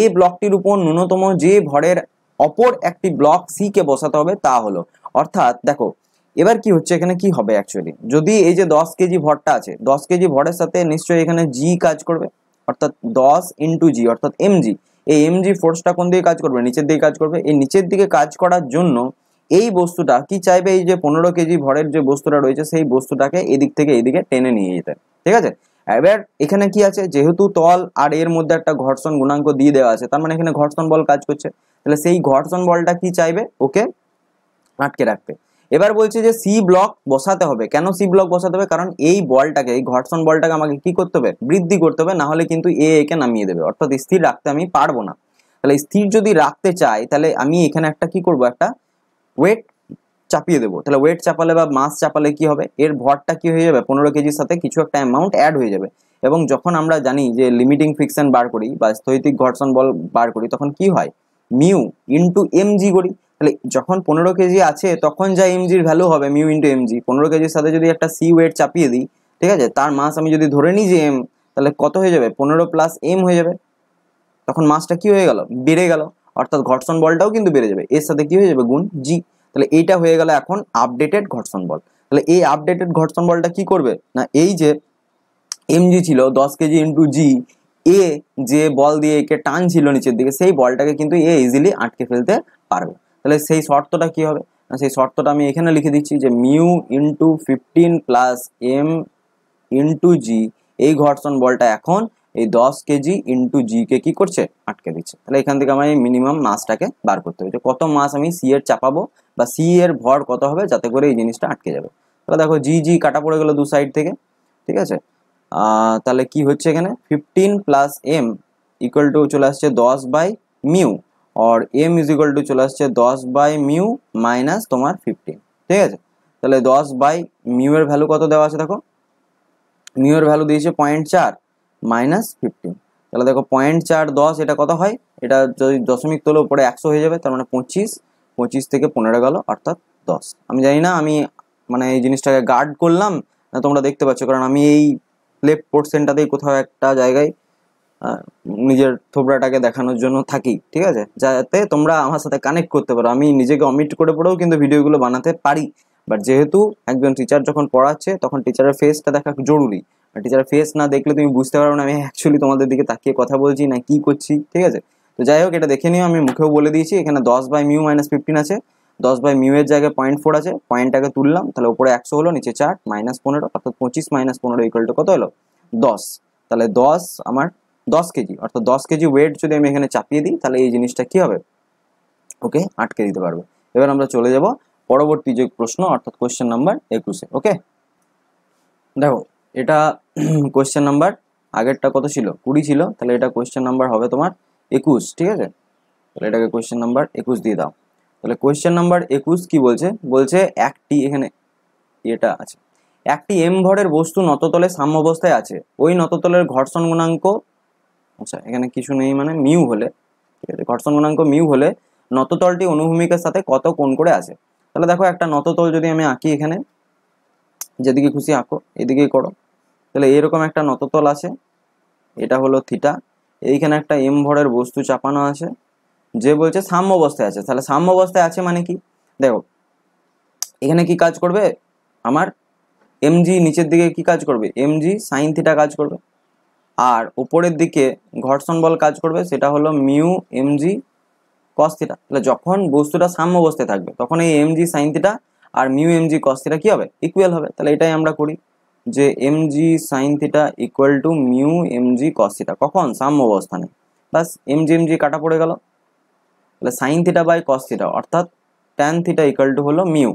এ ব্লকটির উপর ন্যূনতম যে ভরের অপর একটি ব্লক সি কে বসাতে হবে তা হলো অর্থাৎ দেখো এবার কি হচ্ছে এখানে কি হবে অ্যাকচুয়ালি যদি এই যে দশ কেজি ভরটা আছে দশ কেজি ভরের সাথে নিশ্চয়ই এখানে জি কাজ করবে অর্থাৎ দশ ইন্টু জি অর্থাৎ এম জি এই এম জি ফোর্সটা কোন দিকে কাজ করবে নিচের দিকে কাজ করবে এই নিচের দিকে কাজ করার জন্য এই বস্তুটা কি চাইবে এই যে পনেরো কেজি ভরের যে বস্তুটা রয়েছে সেই বস্তুটাকে এদিক থেকে এদিকে টেনে নিয়ে যেতে ঠিক আছে এবার এখানে কি আছে যেহেতু তল আর এর মধ্যে একটা ঘর্ষণ গুণাঙ্ক দিয়ে দেওয়া আছে তার মানে এখানে ঘর্ষণ বল কাজ করছে তাহলে সেই ঘর্ষণ বলটা কি চাইবে ওকে আটকে রাখতে এবার বলছে যে সি ব্লক বসাতে হবে কেন সি ব্লক বসাতে হবে কারণ এই বলটাকে এই ঘর্ষণ বলটাকে আমাকে কি করতে হবে বৃদ্ধি করতে হবে না হলে কিন্তু এ একে নামিয়ে দেবে অর্থাৎ স্থির রাখতে আমি পারবো না তাহলে স্থির যদি রাখতে চাই তাহলে আমি এখানে একটা কি করব একটা ওয়েট চাপিয়ে দেবো তাহলে ওয়েট চাপালে বা মাস চাপালে কি হবে এর ভরটা কি হয়ে যাবে পনেরো কেজির সাথে কিছু একটা অ্যামাউন্ট অ্যাড হয়ে যাবে এবং যখন আমরা জানি যে লিমিটিং ফিকশন বার করি বা স্থৈতিক ঘর্ষণ বল বার করি তখন কি হয় মিউ ইন্টু এমজি করি তাহলে যখন পনেরো কেজি আছে তখন যা এমজির ভ্যালু হবে মিউ ইন্টু এমজি পনেরো কেজির সাথে যদি একটা সি ওয়েট চাপিয়ে দিই ঠিক আছে তার মাস আমি যদি ধরে নিই যে এম তাহলে কত হয়ে যাবে পনেরো প্লাস এম হয়ে যাবে তখন মাসটা কি হয়ে গেল বেড়ে গেল অর্থাৎ ঘর্ষণ বলটাও কিন্তু বেড়ে যাবে এর সাথে কি হয়ে যাবে গুণ জি তাহলে এইটা হয়ে গেল এখন আপডেটেড ঘর্ষণ বল তাহলে এই আপডেটেড ঘর্ষণ বলটা কি করবে না এই যে এমজি ছিল দশ কেজি ইন্টু জি এ যে বল দিয়ে একে টান ছিল নিচের দিকে সেই বলটাকে কিন্তু এ ইজিলি আটকে ফেলতে পারবে তাহলে সেই শর্তটা কি হবে না সেই শর্তটা আমি এখানে লিখে দিচ্ছি যে mu into fifteen plus M into G এই ঘর্ষণ বলটা এখন এই দশ কেজি ইন্টু জিকে কি করছে আটকে দিচ্ছে তাহলে এখান থেকে আমার এই মিনিমাম মাসটাকে বার করতে হবে যে কত মাস আমি সি এর চাপাবো বা সি এর ভর কত হবে যাতে করে এই জিনিসটা আটকে যাবে তাহলে দেখো জি জি কাটা পড়ে গেল দু সাইড থেকে ঠিক আছে তাহলে কি হচ্ছে এখানে fifteen plus M equal to চলে আসছে দশ বাই মিউ আর এম ইজ ইকুয়াল টু চলে আসছে দশ বাই মিউ মাইনাস তোমার ফিফটিন ঠিক আছে তাহলে দশ বাই মিউ এর ভ্যালু কত দেওয়া আছে দেখো মিউ এর ভ্যালু দিয়েছে পয়েন্ট চার মাইনাস ফিফটিন তাহলে দেখো পয়েন্ট চার দশ এটা কত হয় এটা যদি দশমিক তোলে উপরে একশো হয়ে যাবে তার মানে পঁচিশ পঁচিশ থেকে পনেরো গেল অর্থাৎ দশ আমি জানি না আমি মানে এই জিনিসটাকে গার্ড করলাম না তোমরা দেখতে পাচ্ছ কারণ আমি এই লেফট পোর্শনটাতেই কোথাও একটা জায়গায় নিজের থোবড়াটাকে দেখানোর জন্য থাকি ঠিক আছে যাতে তোমরা আমার সাথে কানেক্ট করতে পারো আমি নিজেকে অমিট করে পড়েও কিন্তু ভিডিওগুলো বানাতে পারি বাট যেহেতু একজন টিচার যখন পড়াচ্ছে তখন টিচারের ফেসটা দেখা জরুরি আর টিচারের ফেস না দেখলে তুমি বুঝতে পারবে না আমি অ্যাকচুয়ালি তোমাদের দিকে তাকিয়ে কথা বলছি না কি করছি ঠিক আছে তো যাই হোক এটা দেখে নিও আমি মুখেও বলে দিয়েছি এখানে দশ বাই মিউ মাইনাস ফিফটিন আছে দশ বাই মিউ এর জায়গায় পয়েন্ট ফোর আছে পয়েন্টটাকে তুললাম তাহলে উপরে একশো হলো নিচে চার মাইনাস পনেরো অর্থাৎ পঁচিশ মাইনাস পনেরো ইকুয়াল টু কত হলো দশ তাহলে দশ আমার দশ কেজি অর্থাৎ দশ কেজি ওয়েট যদি আমি এখানে চাপিয়ে দিই তাহলে এই জিনিসটা কি হবে ওকে আটকে দিতে পারবে এবার আমরা চলে যাব পরবর্তী যে প্রশ্ন অর্থাৎ কোয়েশ্চেন নাম্বার একুশে ওকে দেখো এটা কোয়েশ্চেন নাম্বার আগেরটা কত ছিল কুড়ি ছিল তাহলে এটা কোয়েশ্চেন নাম্বার হবে তোমার একুশ ঠিক আছে তাহলে এটাকে কোয়েশ্চেন নাম্বার একুশ দিয়ে দাও তাহলে কোয়েশ্চেন নাম্বার একুশ কি বলছে বলছে একটি এখানে এটা আছে একটি এম ভরের বস্তু নততলে অবস্থায় আছে ওই নততলের ঘর্ষণ গুণাঙ্ক আচ্ছা এখানে কিছু নেই মানে মিউ হলে ঠিক আছে ঘর্ষণ গুণাঙ্ক মিউ হলে নততলটি অনুভূমিকের সাথে কত কোণ করে আছে তাহলে দেখো একটা নততল যদি আমি আঁকি এখানে যেদিকে খুশি আঁকো এদিকেই করো তাহলে এরকম একটা নততল আছে এটা হলো থিটা এইখানে একটা এম ভরের বস্তু চাপানো আছে যে বলছে সাম্য অবস্থায় আছে তাহলে সাম্য অবস্থায় আছে মানে কি দেখো এখানে কি কাজ করবে আমার এমজি নিচের দিকে কি কাজ করবে এমজি সাইন থিটা কাজ করবে আর উপরের দিকে ঘর্ষণ বল কাজ করবে সেটা হলো মিউ এমজি কস থিটা তাহলে যখন বস্তুটা সাম্য অবস্থায় থাকবে তখন এই এমজি সাইন থিটা আর মিউ এমজি কস থিটা কি হবে ইকুয়াল হবে তাহলে এটাই আমরা করি যে M G sine theta equal to mu M G cos theta কখন সাম্য অবস্থানে plus M G M G কাটা পড়ে গেল তাহলে sine theta by cos theta অর্থাৎ ট্যান থিটা ইকুয়াল টু হলো mu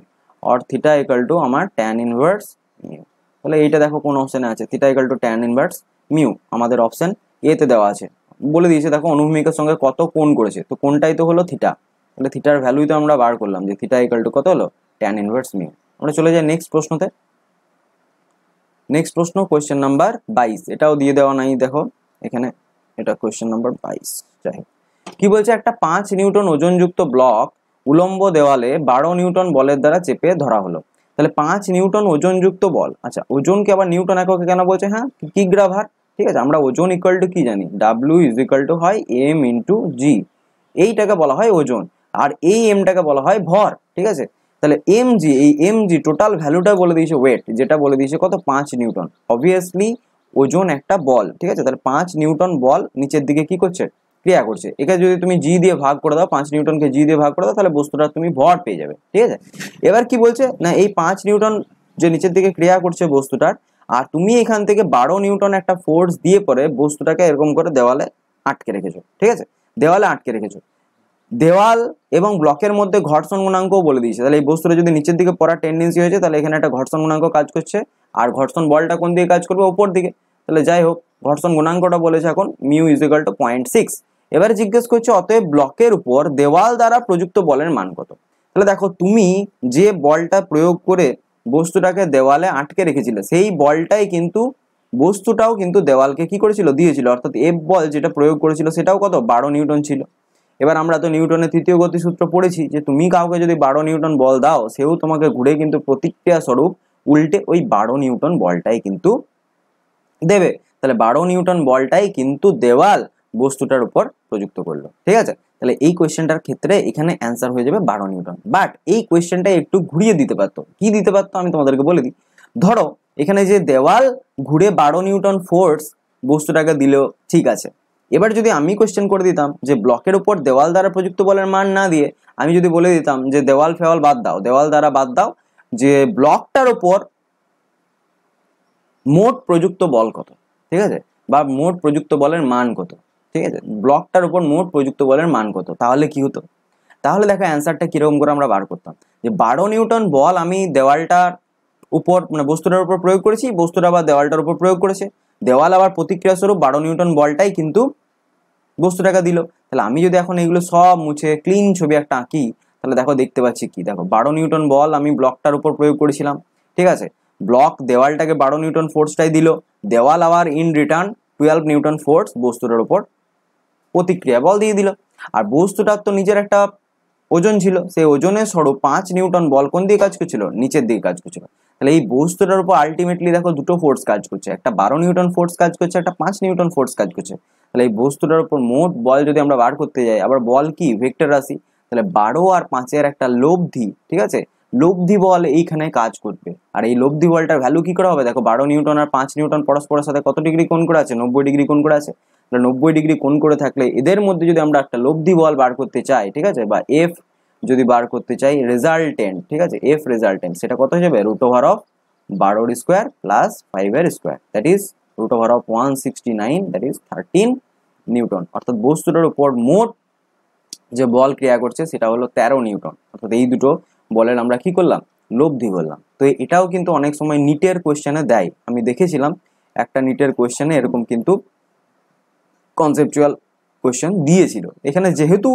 or theta equal to আমার ট্যান ইনভার্স মিউ তাহলে এইটা দেখো কোন অপশানে আছে theta equal to tan inverse mu আমাদের অপশান এতে দেওয়া আছে বলে দিয়েছে দেখো অনুভূমিকের সঙ্গে কত কোন করেছে তো কোনটাই তো হলো থিটা তাহলে থিটার ভ্যালুই তো আমরা বার করলাম যে থিটা ইকুয়াল টু কত হলো ট্যান ইনভার্স মিউ আমরা চলে যাই নেক্সট প্রশ্নতে নেক্সট প্রশ্ন কোয়েশ্চেন নাম্বার বাইশ এটাও দিয়ে দেওয়া নাই দেখো এখানে এটা কোয়েশ্চেন নাম্বার বাইশ যাই হোক কি বলছে একটা পাঁচ নিউটন ওজনযুক্ত ব্লক উলম্ব দেওয়ালে বারো নিউটন বলের দ্বারা চেপে ধরা হলো তাহলে পাঁচ নিউটন ওজনযুক্ত বল আচ্ছা ওজনকে আবার নিউটন এককে কেন বলছে হ্যাঁ কি গ্রাভার ঠিক আছে আমরা ওজন ইকুয়াল টু কি জানি ডাব্লিউ ইজ ইকুয়াল টু হয় এম ইন্টু জি এইটাকে বলা হয় ওজন আর এই এমটাকে বলা হয় ভর ঠিক আছে তাহলে এম জি এই এম জি টোটাল ভ্যালুটা বলে দিয়েছে ওয়েট যেটা বলে দিয়েছে কত পাঁচ নিউটন অবভিয়াসলি ওজন একটা বল ঠিক আছে তাহলে পাঁচ নিউটন বল নিচের দিকে কি করছে ক্রিয়া করছে একে যদি তুমি জি দিয়ে ভাগ করে দাও পাঁচ নিউটনকে জি দিয়ে ভাগ করে দাও তাহলে বস্তুটা তুমি ভর পেয়ে যাবে ঠিক আছে এবার কি বলছে না এই পাঁচ নিউটন যে নিচের দিকে ক্রিয়া করছে বস্তুটার আর তুমি এখান থেকে বারো নিউটন একটা ফোর্স দিয়ে পরে বস্তুটাকে এরকম করে দেওয়ালে আটকে রেখেছো ঠিক আছে দেওয়ালে আটকে রেখেছো দেওয়াল এবং ব্লকের মধ্যে ঘর্ষণ গুণাঙ্কও বলে দিয়েছে তাহলে এই বস্তুটা যদি নিচের দিকে পড়ার টেন্ডেন্সি হয়েছে তাহলে এখানে একটা ঘর্ষণ গুণাঙ্ক কাজ করছে আর ঘর্ষণ বলটা কোন দিকে কাজ করবে ওপর দিকে তাহলে যাই হোক ঘর্ষণ গুণাঙ্কটা বলেছে এখন mu is equal to point six এবারে জিজ্ঞেস করছে অতএব ব্লকের উপর দেওয়াল দ্বারা প্রযুক্ত বলের মান কত তাহলে দেখো তুমি যে বলটা প্রয়োগ করে বস্তুটাকে দেওয়ালে আটকে রেখেছিলে সেই বলটাই কিন্তু বস্তুটাও কিন্তু দেওয়ালকে কি করেছিল দিয়েছিল অর্থাৎ এফ বল যেটা প্রয়োগ করেছিল সেটাও কত বারো নিউটন ছিল এবার আমরা তো নিউটনের তৃতীয় গতিসূত্র পড়েছি যে তুমি কাউকে যদি বারো নিউটন বল দাও সেও তোমাকে ঘুরে কিন্তু প্রতিক্রিয়া স্বরূপ উল্টে ওই বারো নিউটন বলটাই কিন্তু দেবে তাহলে বারো নিউটন বলটাই কিন্তু দেওয়াল বস্তুটার উপর প্রযুক্ত করলো ঠিক আছে তাহলে এই কোয়েশ্চেনটার ক্ষেত্রে এখানে অ্যান্সার হয়ে যাবে বারো নিউটন বাট এই কোয়েশ্চেনটা একটু ঘুরিয়ে দিতে পারতো কি দিতে পারতো আমি তোমাদেরকে বলে দিই ধরো এখানে যে দেওয়াল ঘুরে বারো নিউটন ফোর্স বস্তুটাকে দিলেও ঠিক আছে এবার যদি আমি কোয়েশ্চেন করে দিতাম যে ব্লকের উপর দেওয়াল দ্বারা প্রযুক্ত বলের মান না দিয়ে আমি যদি বলে দিতাম যে দেওয়াল ফেওয়াল বাদ দাও দেওয়াল দ্বারা বাদ দাও যে ব্লকটার উপর মোট প্রযুক্ত বল কত ঠিক আছে বা মোট প্রযুক্ত বলের মান কত ঠিক আছে ব্লকটার উপর মোট প্রযুক্ত বলের মান কত তাহলে কি হতো তাহলে দেখো অ্যান্সারটা কীরকম করে আমরা বার করতাম যে বারো নিউটন বল আমি দেওয়ালটার উপর মানে বস্তুটার উপর প্রয়োগ করেছি বস্তুটা আবার দেওয়ালটার উপর প্রয়োগ করেছে দেওয়াল আবার প্রতিক্রিয়া স্বরূপ বারো নিউটন বলটাই কিন্তু বস্তু টাকা দিল তাহলে আমি যদি এখন এগুলো সব মুছে ক্লিন ছবি একটা আঁকি তাহলে দেখো দেখতে পাচ্ছি কি দেখো বারো নিউটন বল আমি ব্লকটার উপর প্রয়োগ করেছিলাম ঠিক আছে ব্লক দেওয়ালটাকে বারো নিউটন ফোর্সটাই দিল দেওয়াল আবার in return twelve newton force বস্তুটার উপর প্রতিক্রিয়া বল দিয়ে দিল আর বস্তুটার তো নিজের একটা ওজন ছিল সেই ওজনের স্বরূপ পাঁচ নিউটন বল কোন দিকে কাজ করছিল নিচের দিকে কাজ করছিল তাহলে এই বস্তুটার উপর আলটিমেটলি দেখো দুটো ফোর্স কাজ করছে একটা বারো নিউটন ফোর্স কাজ করছে একটা পাঁচ নিউটন ফোর্স কাজ করছে তাহলে এই বস্তুটার উপর মোট বল যদি আমরা বার করতে যাই আবার বল কি ভেক্টর রাশি তাহলে বারো আর পাঁচের একটা লব্ধি ঠিক আছে লব্ধি বল এইখানে কাজ করবে আর এই লব্ধি বলটার ভ্যালু কি করা হবে দেখো বারো নিউটন আর পাঁচ নিউটন পরস্পরের সাথে কত ডিগ্রি কোন করে আছে নব্বই ডিগ্রি কোন করে আছে তাহলে নব্বই ডিগ্রি কোন করে থাকলে এদের মধ্যে যদি আমরা একটা লব্ধি বল বার করতে চাই ঠিক আছে বা এফ যদি বার করতে চাই রেজাল্টেন্ট ঠিক আছে এফ রেজাল্টেন্ট সেটা কত হয়ে যাবে রুট ওভার অফ বারোর স্কোয়ার প্লাস ফাইভের square that is root over of one sixty nine that is thirteen newton অর্থাৎ বস্তুটার উপর মোট যে বল ক্রিয়া করছে সেটা হলো তেরো নিউটন অর্থাৎ এই দুটো বলের আমরা কি করলাম লব্ধি করলাম তো এটাও কিন্তু অনেক সময় নিটের কোশ্চেনে দেয় আমি দেখেছিলাম একটা নিটের কোয়েশ্চেনে এরকম কিন্তু কনসেপচুয়াল কোশ্চেন দিয়েছিল এখানে যেহেতু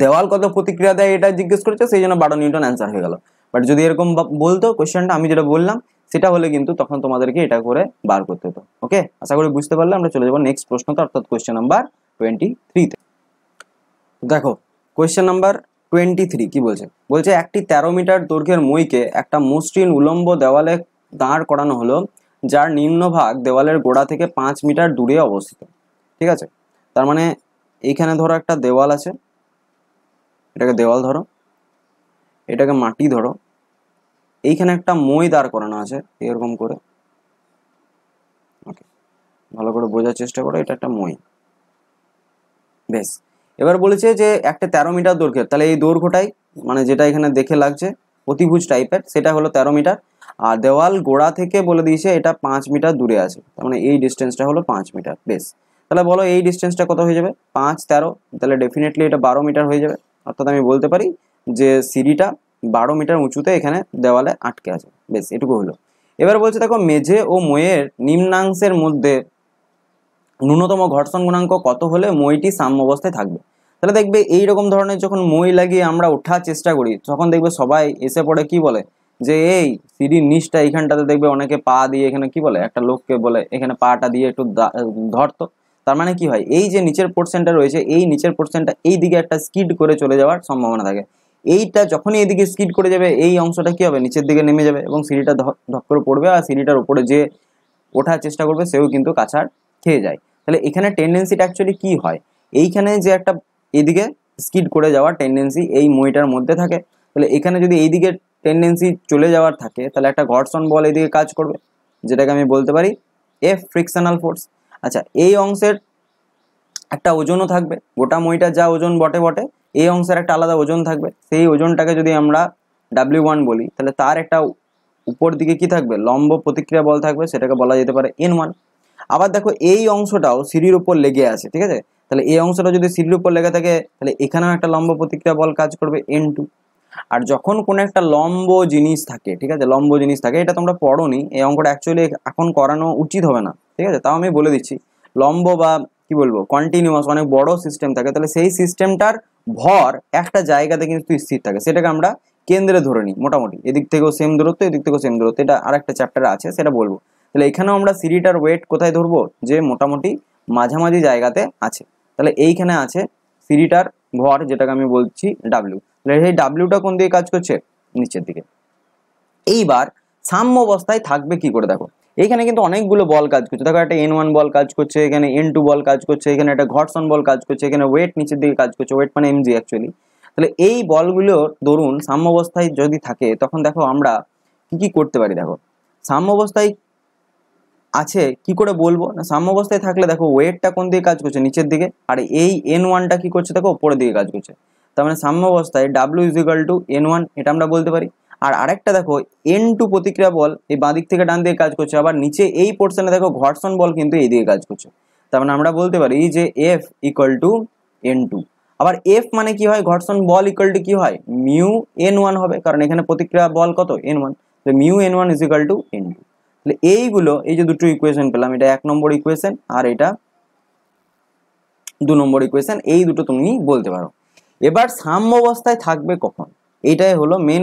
দেওয়াল কত প্রতিক্রিয়া দেয় এটা জিজ্ঞেস করেছে সেই জন্য বারো নিউটন অ্যান্সার হয়ে গেল বাট যদি এরকম বলতো কোয়েশ্চেনটা আমি যেটা বললাম সেটা হলে কিন্তু তখন তোমাদেরকে এটা করে বার করতে হতো ওকে আশা করি বুঝতে পারলে আমরা চলে যাবো নেক্সট প্রশ্ন তো অর্থাৎ কোয়েশ্চেন নাম্বার টোয়েন্টি থ্রিতে দেখো কোয়েশ্চেন নাম্বার টোয়েন্টি থ্রি কি বলছে বলছে একটি তেরো মিটার দৈর্ঘ্যের মইকে একটা মসৃণ উলম্ব দেওয়ালে দাঁড় করানো হলো যার নিম্নভাগ দেওয়ালের গোড়া থেকে পাঁচ মিটার দূরে অবস্থিত ঠিক আছে তার মানে এইখানে ধরো একটা দেওয়াল আছে এটাকে দেওয়াল ধরো এটাকে মাটি ধরো এইখানে একটা মই দাঁড় করানো আছে এরকম করে ওকে ভালো করে বোঝার চেষ্টা করো এটা একটা মই বেশ এবার বলেছে যে একটা তেরো মিটার দৈর্ঘ্য তাহলে এই দৈর্ঘ্যটাই মানে যেটা এখানে দেখে লাগছে অতিভুজ টাইপের সেটা হলো তেরো মিটার আর দেওয়াল গোড়া থেকে বলে দিয়েছে এটা পাঁচ মিটার দূরে আছে তার মানে এই ডিস্টেন্সটা হলো পাঁচ মিটার বেশ তাহলে বলো এই ডিস্টেন্সটা কত হয়ে যাবে পাঁচ তেরো তাহলে ডেফিনেটলি এটা বারো মিটার হয়ে যাবে অর্থাৎ আমি বলতে পারি যে সিঁড়িটা বারো মিটার উঁচুতে এখানে দেওয়ালে আটকে আছে বেশ এটুকু হলো এবার বলছে দেখো মেঝে ও ময়ের নিম্নাংশের মধ্যে ন্যূনতম ঘর্ষণ গুণাঙ্ক কত হলে মইটি সাম্য অবস্থায় থাকবে তাহলে দেখবে এই রকম ধরনের যখন মই লাগিয়ে আমরা ওঠার চেষ্টা করি তখন দেখবে সবাই এসে পড়ে কি বলে যে এই সিঁড়ির নিচটা এইখানটাতে দেখবে অনেকে পা দিয়ে এখানে কি বলে একটা লোককে বলে এখানে পাটা দিয়ে একটু ধরতো তার মানে কি হয় এই যে নিচের পোর্শনটা রয়েছে এই নিচের পোর্শনটা এই দিকে একটা স্কিড করে চলে যাওয়ার সম্ভাবনা থাকে এইটা যখনই এদিকে স্কিড করে যাবে এই অংশটা কি হবে নিচের দিকে নেমে যাবে এবং সিঁড়িটা ধপ করে পড়বে আর সিঁড়িটার উপরে যে ওঠার চেষ্টা করবে সেও কিন্তু কাছাড় খেয়ে যায় তাহলে এখানে টেন্ডেন্সিটা অ্যাকচুয়ালি কি হয় এইখানে যে একটা এদিকে স্কিড করে যাওয়ার টেন্ডেন্সি এই মইটার মধ্যে থাকে তাহলে এখানে যদি এইদিকে টেন্ডেন্সি চলে যাওয়ার থাকে তাহলে একটা ঘর্ষণ বল এইদিকে কাজ করবে যেটাকে আমি বলতে পারি এফ ফ্রিকশনাল ফোর্স আচ্ছা এই অংশের একটা ওজনও থাকবে গোটা মইটা যা ওজন বটে বটে এই অংশের একটা আলাদা ওজন থাকবে সেই ওজনটাকে যদি আমরা ডাব্লিউ ওয়ান বলি তাহলে তার একটা উপর দিকে কি থাকবে লম্ব প্রতিক্রিয়া বল থাকবে সেটাকে বলা যেতে পারে এন ওয়ান আবার দেখো এই অংশটাও সিঁড়ির উপর লেগে আছে ঠিক আছে তাহলে এই অংশটা যদি সিঁড়ির উপর লেগে থাকে তাহলে এখানেও একটা লম্ব প্রতিক্রিয়া বল কাজ করবে এন টু আর যখন কোনো একটা লম্ব জিনিস থাকে ঠিক আছে লম্ব জিনিস থাকে এটা তোমরা পড়োনি এই অঙ্কটা অ্যাকচুয়ালি এখন করানো উচিত হবে না ঠিক আছে তাও আমি বলে দিচ্ছি লম্ব বা কি বলবো কন্টিনিউয়াস অনেক বড় সিস্টেম থাকে তাহলে সেই সিস্টেমটার ভর একটা জায়গাতে কিন্তু স্থির থাকে সেটাকে আমরা কেন্দ্রে ধরে নিই মোটামুটি এদিক থেকেও সেম দূরত্ব এদিক থেকেও সেম দূরত্ব এটা আর একটা চ্যাপ্টার আছে সেটা বলবো তাহলে এখানেও আমরা সিরিটার ওয়েট কোথায় ধরবো যে মোটামুটি মাঝামাঝি জায়গাতে আছে তাহলে এইখানে আছে সিরিটার ভর যেটাকে আমি বলছি ডাব্লিউ তাহলে সেই ডাব্লিউটা কোন দিকে কাজ করছে নিচের দিকে এইবার সাম্য অবস্থায় থাকবে কি করে দেখো এখানে কিন্তু অনেকগুলো বল কাজ করছে দেখো একটা এন ওয়ান বল কাজ করছে এখানে এন টু বল কাজ করছে এখানে একটা ঘটসন বল কাজ করছে এখানে ওয়েট নিচের দিকে কাজ করছে ওয়েট মানে এমজি অ্যাকচুয়ালি তাহলে এই বলগুলোর দরুন সাম্যবস্থায় যদি থাকে তখন দেখো আমরা কি কি করতে পারি দেখো সাম্যবস্থায় আছে কি করে বলবো না সাম্যবস্থায় থাকলে দেখো ওয়েটটা কোন দিকে কাজ করছে নিচের দিকে আর এই এন ওয়ানটা কি করছে দেখো ওপরের দিকে কাজ করছে তার মানে সাম্যবস্থায় W is equal to N one এটা আমরা বলতে পারি আর আরেকটা দেখো এন টু প্রতিক্রিয়া বল এই বাঁ দিক থেকে ডান দিকে কাজ করছে আবার নিচে এই পোর্শনে দেখো ঘর্ষণ বল কিন্তু এই দিকে কাজ করছে তার মানে আমরা বলতে পারি যে F equal to N two আবার এফ মানে কি হয় ঘর্ষণ বল ইকুয়াল টু কি হয় মিউ এন ওয়ান হবে কারণ এখানে প্রতিক্রিয়া বল কত N one mu N one is equal to N two তাহলে এইগুলো এই যে দুটো ইকুয়েশন পেলাম এটা এক নম্বর ইকুয়েশন আর এটা দু নম্বর ইকুয়েশন এই দুটো তুমি বলতে পারো এবার সাম্য অবস্থায় থাকবে কখন এটাই হলো মেন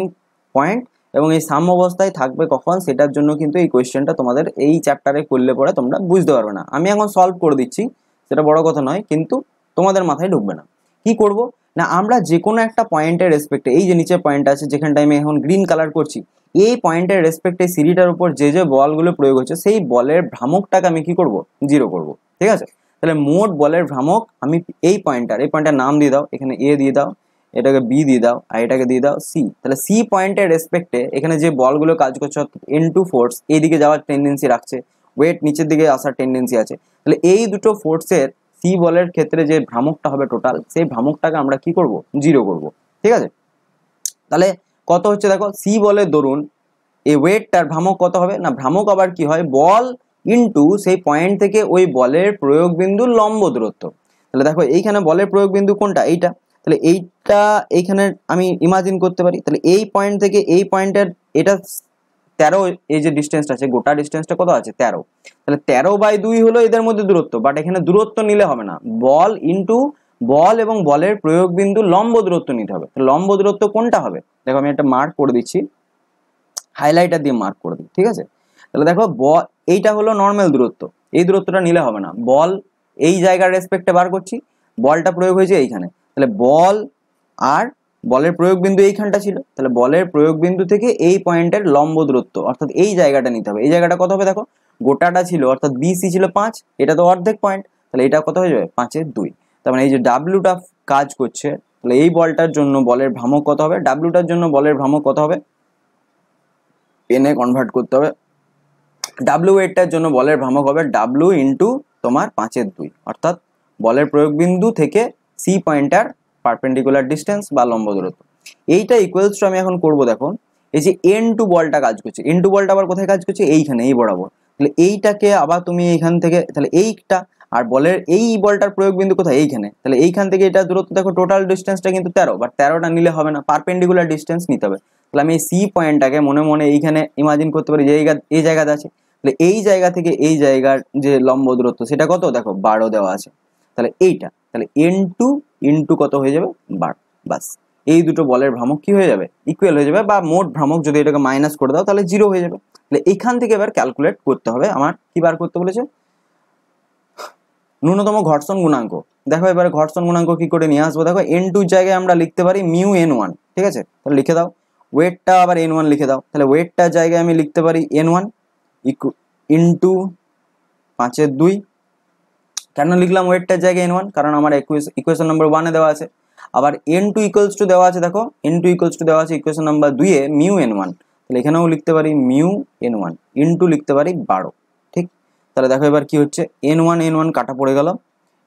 পয়েন্ট এবং এই সাম অবস্থায় থাকবে কখন সেটার জন্য কিন্তু এই কোয়েশ্চেনটা তোমাদের এই চ্যাপ্টারে করলে পরে তোমরা বুঝতে পারবে না আমি এখন সলভ করে দিচ্ছি সেটা বড় কথা নয় কিন্তু তোমাদের মাথায় ঢুকবে না কি করব না আমরা যে কোনো একটা পয়েন্টের রেসপেক্টে এই যে নিচে পয়েন্ট আছে যেখানটায় আমি এখন গ্রিন কালার করছি এই পয়েন্টের রেসপেক্টে সিঁড়িটার উপর যে যে বলগুলো প্রয়োগ হচ্ছে সেই বলের ভ্রামকটাকে আমি কি করব জিরো করব ঠিক আছে তাহলে মোট বলের ভ্রামক আমি এই পয়েন্টার এই পয়েন্টটার নাম দিয়ে দাও এখানে এ দিয়ে দাও এটাকে বি দিয়ে দাও আর এটাকে দিয়ে দাও সি তাহলে সি পয়েন্টের রেসপেক্টে এখানে যে বলগুলো কাজ করছে অর্থাৎ এন টু ফোর্স এইদিকে যাওয়ার টেন্ডেন্সি রাখছে ওয়েট নিচের দিকে আসার টেন্ডেন্সি আছে তাহলে এই দুটো ফোর্সের সি বলের ক্ষেত্রে যে ভ্রামকটা হবে টোটাল সেই ভ্রামকটাকে আমরা কি করব জিরো করব ঠিক আছে তাহলে কত হচ্ছে দেখো সি বলের দরুন এই ওয়েটটার ভ্রামক কত হবে না ভ্রামক আবার কি হয় বল ইন্টু সেই পয়েন্ট থেকে ওই বলের প্রয়োগ বিন্দুর লম্ব দূরত্ব তাহলে দেখো এইখানে বলের প্রয়োগ বিন্দু কোনটা এইটা তাহলে এইটা এইখানে আমি ইমাজিন করতে পারি তাহলে এই পয়েন্ট থেকে এই পয়েন্টের এটা তেরো এই যে ডিস্টেন্সটা আছে গোটা ডিস্টেন্সটা কত আছে তেরো তাহলে তেরো বাই দুই হলো এদের মধ্যে দূরত্ব বাট এখানে দূরত্ব নিলে হবে না বল ইন্টু বল এবং বলের প্রয়োগ বিন্দু লম্ব দূরত্ব নিতে হবে লম্ব দূরত্ব কোনটা হবে দেখো আমি একটা মার্ক করে দিচ্ছি হাইলাইটার দিয়ে মার্ক করে দিই ঠিক আছে তাহলে দেখো বল এইটা হলো নর্মাল দূরত্ব এই দূরত্বটা নিলে হবে না বল এই জায়গার রেসপেক্টে বার করছি বলটা প্রয়োগ হয়েছে এইখানে তাহলে বল আর বলের প্রয়োগ বিন্দু এইখানটা ছিল তাহলে বলের প্রয়োগ বিন্দু থেকে এই পয়েন্টের লম্ব দূরত্ব অর্থাৎ এই জায়গাটা নিতে হবে এই জায়গাটা কত হবে দেখো গোটাটা ছিল অর্থাৎ বিসি ছিল পাঁচ এটা তো অর্ধেক পয়েন্ট তাহলে এটা কত হয়ে যাবে পাঁচের দুই তার মানে এই যে ডাব্লুটা কাজ করছে তাহলে এই বলটার জন্য বলের ভ্রামক কত হবে ডাব্লুটার জন্য বলের ভ্রামক কত হবে পেনে কনভার্ট করতে হবে ডাব্লু এটার জন্য বলের ভ্রামক হবে ডাব্লু ইন্টু তোমার পাঁচের দুই অর্থাৎ বলের প্রয়োগ বিন্দু থেকে সি পয়েন্টার পারপেন্ডিকুলার ডিস্টেন্স বা লম্ব দূরত্ব এইটা ইকুয়ালস আমি এখন করবো দেখো এই যে এন টু বলটা কাজ করছে এন টু বলটা আবার কোথায় কাজ করছে এইখানে এই বরাবর তাহলে এইটাকে আবার তুমি এইখান থেকে তাহলে এইটা আর বলের এই বলটার প্রয়োগ বিন্দু কোথায় এইখানে তাহলে এইখান থেকে এটা দূরত্ব দেখো টোটাল ডিস্টেন্সটা কিন্তু তেরো বাট তেরোটা নিলে হবে না পারপেন্ডিকুলার ডিস্টেন্স নিতে হবে তাহলে আমি এই সি পয়েন্টটাকে মনে মনে এইখানে ইমাজিন করতে পারি যে এই জায়গাতে আছে তাহলে এই জায়গা থেকে এই জায়গার যে লম্ব দূরত্ব সেটা কত দেখো বারো দেওয়া আছে তাহলে এইটা তাহলে এন টু ইন্টু কত হয়ে যাবে বার বাস এই দুটো বলের ভ্রামক কি হয়ে যাবে ইকুয়াল হয়ে যাবে বা মোট ভ্রামক যদি এটাকে মাইনাস করে দাও তাহলে জিরো হয়ে যাবে তাহলে এখান থেকে এবার ক্যালকুলেট করতে হবে আমার কি বার করতে বলেছে ন্যূনতম ঘর্ষণ গুণাঙ্ক দেখো এবার ঘর্ষণ গুণাঙ্ক কি করে নিয়ে আসবো দেখো এন টুর জায়গায় আমরা লিখতে পারি মিউ এন ওয়ান ঠিক আছে তাহলে লিখে দাও ওয়েটটা আবার এন ওয়ান লিখে দাও তাহলে ওয়েটটার জায়গায় আমি লিখতে পারি এন ওয়ান ইকু ইন্টু পাঁচের দুই কেন লিখলাম ওয়েটটার জায়গায় এন ওয়ান কারণ আমার ইকুয়েশন নাম্বার ওয়ানে দেওয়া আছে আবার এন টু ইকুয়ালস টু দেওয়া আছে দেখো এন টু ইকুয়ালস টু দেওয়া আছে ইকুয়েশন নাম্বার দুইয়ে মিউ এন ওয়ান তাহলে এখানেও লিখতে পারি mu N one N two লিখতে পারি বারো ঠিক তাহলে দেখো এবার কি হচ্ছে এন ওয়ান এন ওয়ান কাটা পড়ে গেল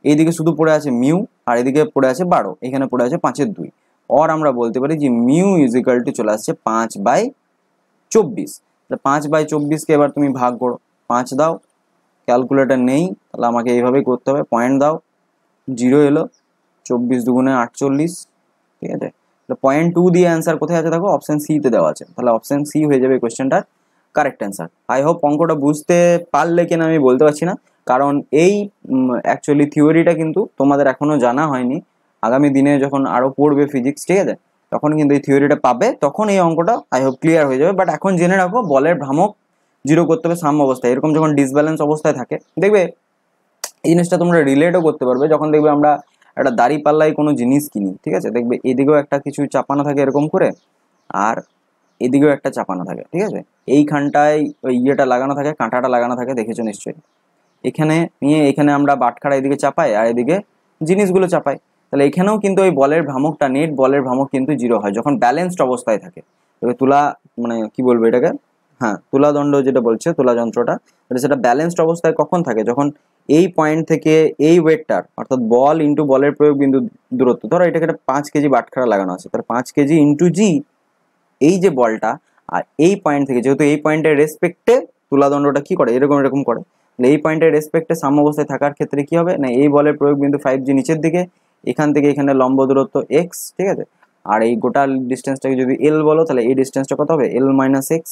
এইদিকে শুধু পড়ে আছে মিউ আর এদিকে পড়ে আছে বারো এখানে পড়ে আছে পাঁচের দুই অর আমরা বলতে পারি যে মিউ ইজিক্যাল টু চলে আসছে পাঁচ বাই চব্বিশ পাঁচ বাই চব্বিশকে এবার তুমি ভাগ করো পাঁচ দাও ক্যালকুলেটার নেই তাহলে আমাকে এইভাবেই করতে হবে পয়েন্ট দাও জিরো এলো চব্বিশ দুগুণে আটচল্লিশ ঠিক আছে পয়েন্ট টু দিয়ে অ্যান্সার কোথায় আছে দেখো অপশান সিতে দেওয়া আছে তাহলে অপশান সি হয়ে যাবে কোয়েশ্চেনটার কারেক্ট অ্যান্সার আই হোপ অঙ্কটা বুঝতে পারলে কিনা আমি বলতে পারছি না কারণ এই অ্যাকচুয়ালি থিওরিটা কিন্তু তোমাদের এখনও জানা হয়নি আগামী দিনে যখন আরও পড়বে ফিজিক্স ঠিক আছে তখন কিন্তু এই থিওরিটা পাবে তখন এই অঙ্কটা আই হোপ ক্লিয়ার হয়ে যাবে বাট এখন জেনে রাখো বলের ভ্রামক জিরো করতে হবে সাম অবস্থায় এরকম যখন ডিসব্যালেন্স অবস্থায় থাকে দেখবে এই জিনিসটা তোমরা রিলেটও করতে পারবে যখন দেখবে আমরা একটা দাড়ি পাল্লায় কোনো জিনিস কিনি ঠিক আছে দেখবে এদিকেও একটা কিছু চাপানো থাকে এরকম করে আর এদিকেও একটা চাপানো থাকে ঠিক আছে এইখানটায় ওই ইয়েটা লাগানো থাকে কাঁটাটা লাগানো থাকে দেখেছো নিশ্চয়ই এখানে নিয়ে এখানে আমরা বাটখারা এদিকে চাপাই আর এদিকে জিনিসগুলো চাপাই তাহলে এখানেও কিন্তু ওই বলের ভ্রামকটা নেট বলের ভ্রামক কিন্তু জিরো হয় যখন ব্যালেন্সড অবস্থায় থাকে তবে তুলা মানে কি বলবো এটাকে হ্যাঁ তুলাদণ্ড যেটা বলছে তুলা যন্ত্রটা মানে সেটা ব্যালেন্সড অবস্থায় কখন থাকে যখন এই পয়েন্ট থেকে এই ওয়েটটার অর্থাৎ বল ইন্টু বলের প্রয়োগ বিন্দু দূরত্ব ধরো এটাকে একটা পাঁচ কেজি বাটখারা লাগানো আছে তার পাঁচ কেজি ইন্টু জি এই যে বলটা আর এই পয়েন্ট থেকে যেহেতু এই পয়েন্টের রেসপেক্টে তুলাদণ্ডটা কি করে এরকম এরকম করে তাহলে এই পয়েন্টের রেসপেক্টে সাম্য অবস্থায় থাকার ক্ষেত্রে কি হবে না এই বলের প্রয়োগ বিন্দু ফাইভ জি নিচের দিকে এখান থেকে এখানে লম্ব দূরত্ব এক্স ঠিক আছে আর এই গোটা ডিস্টেন্সটাকে যদি এল বলো তাহলে এই ডিস্টেন্সটা কত হবে এল মাইনাস এক্স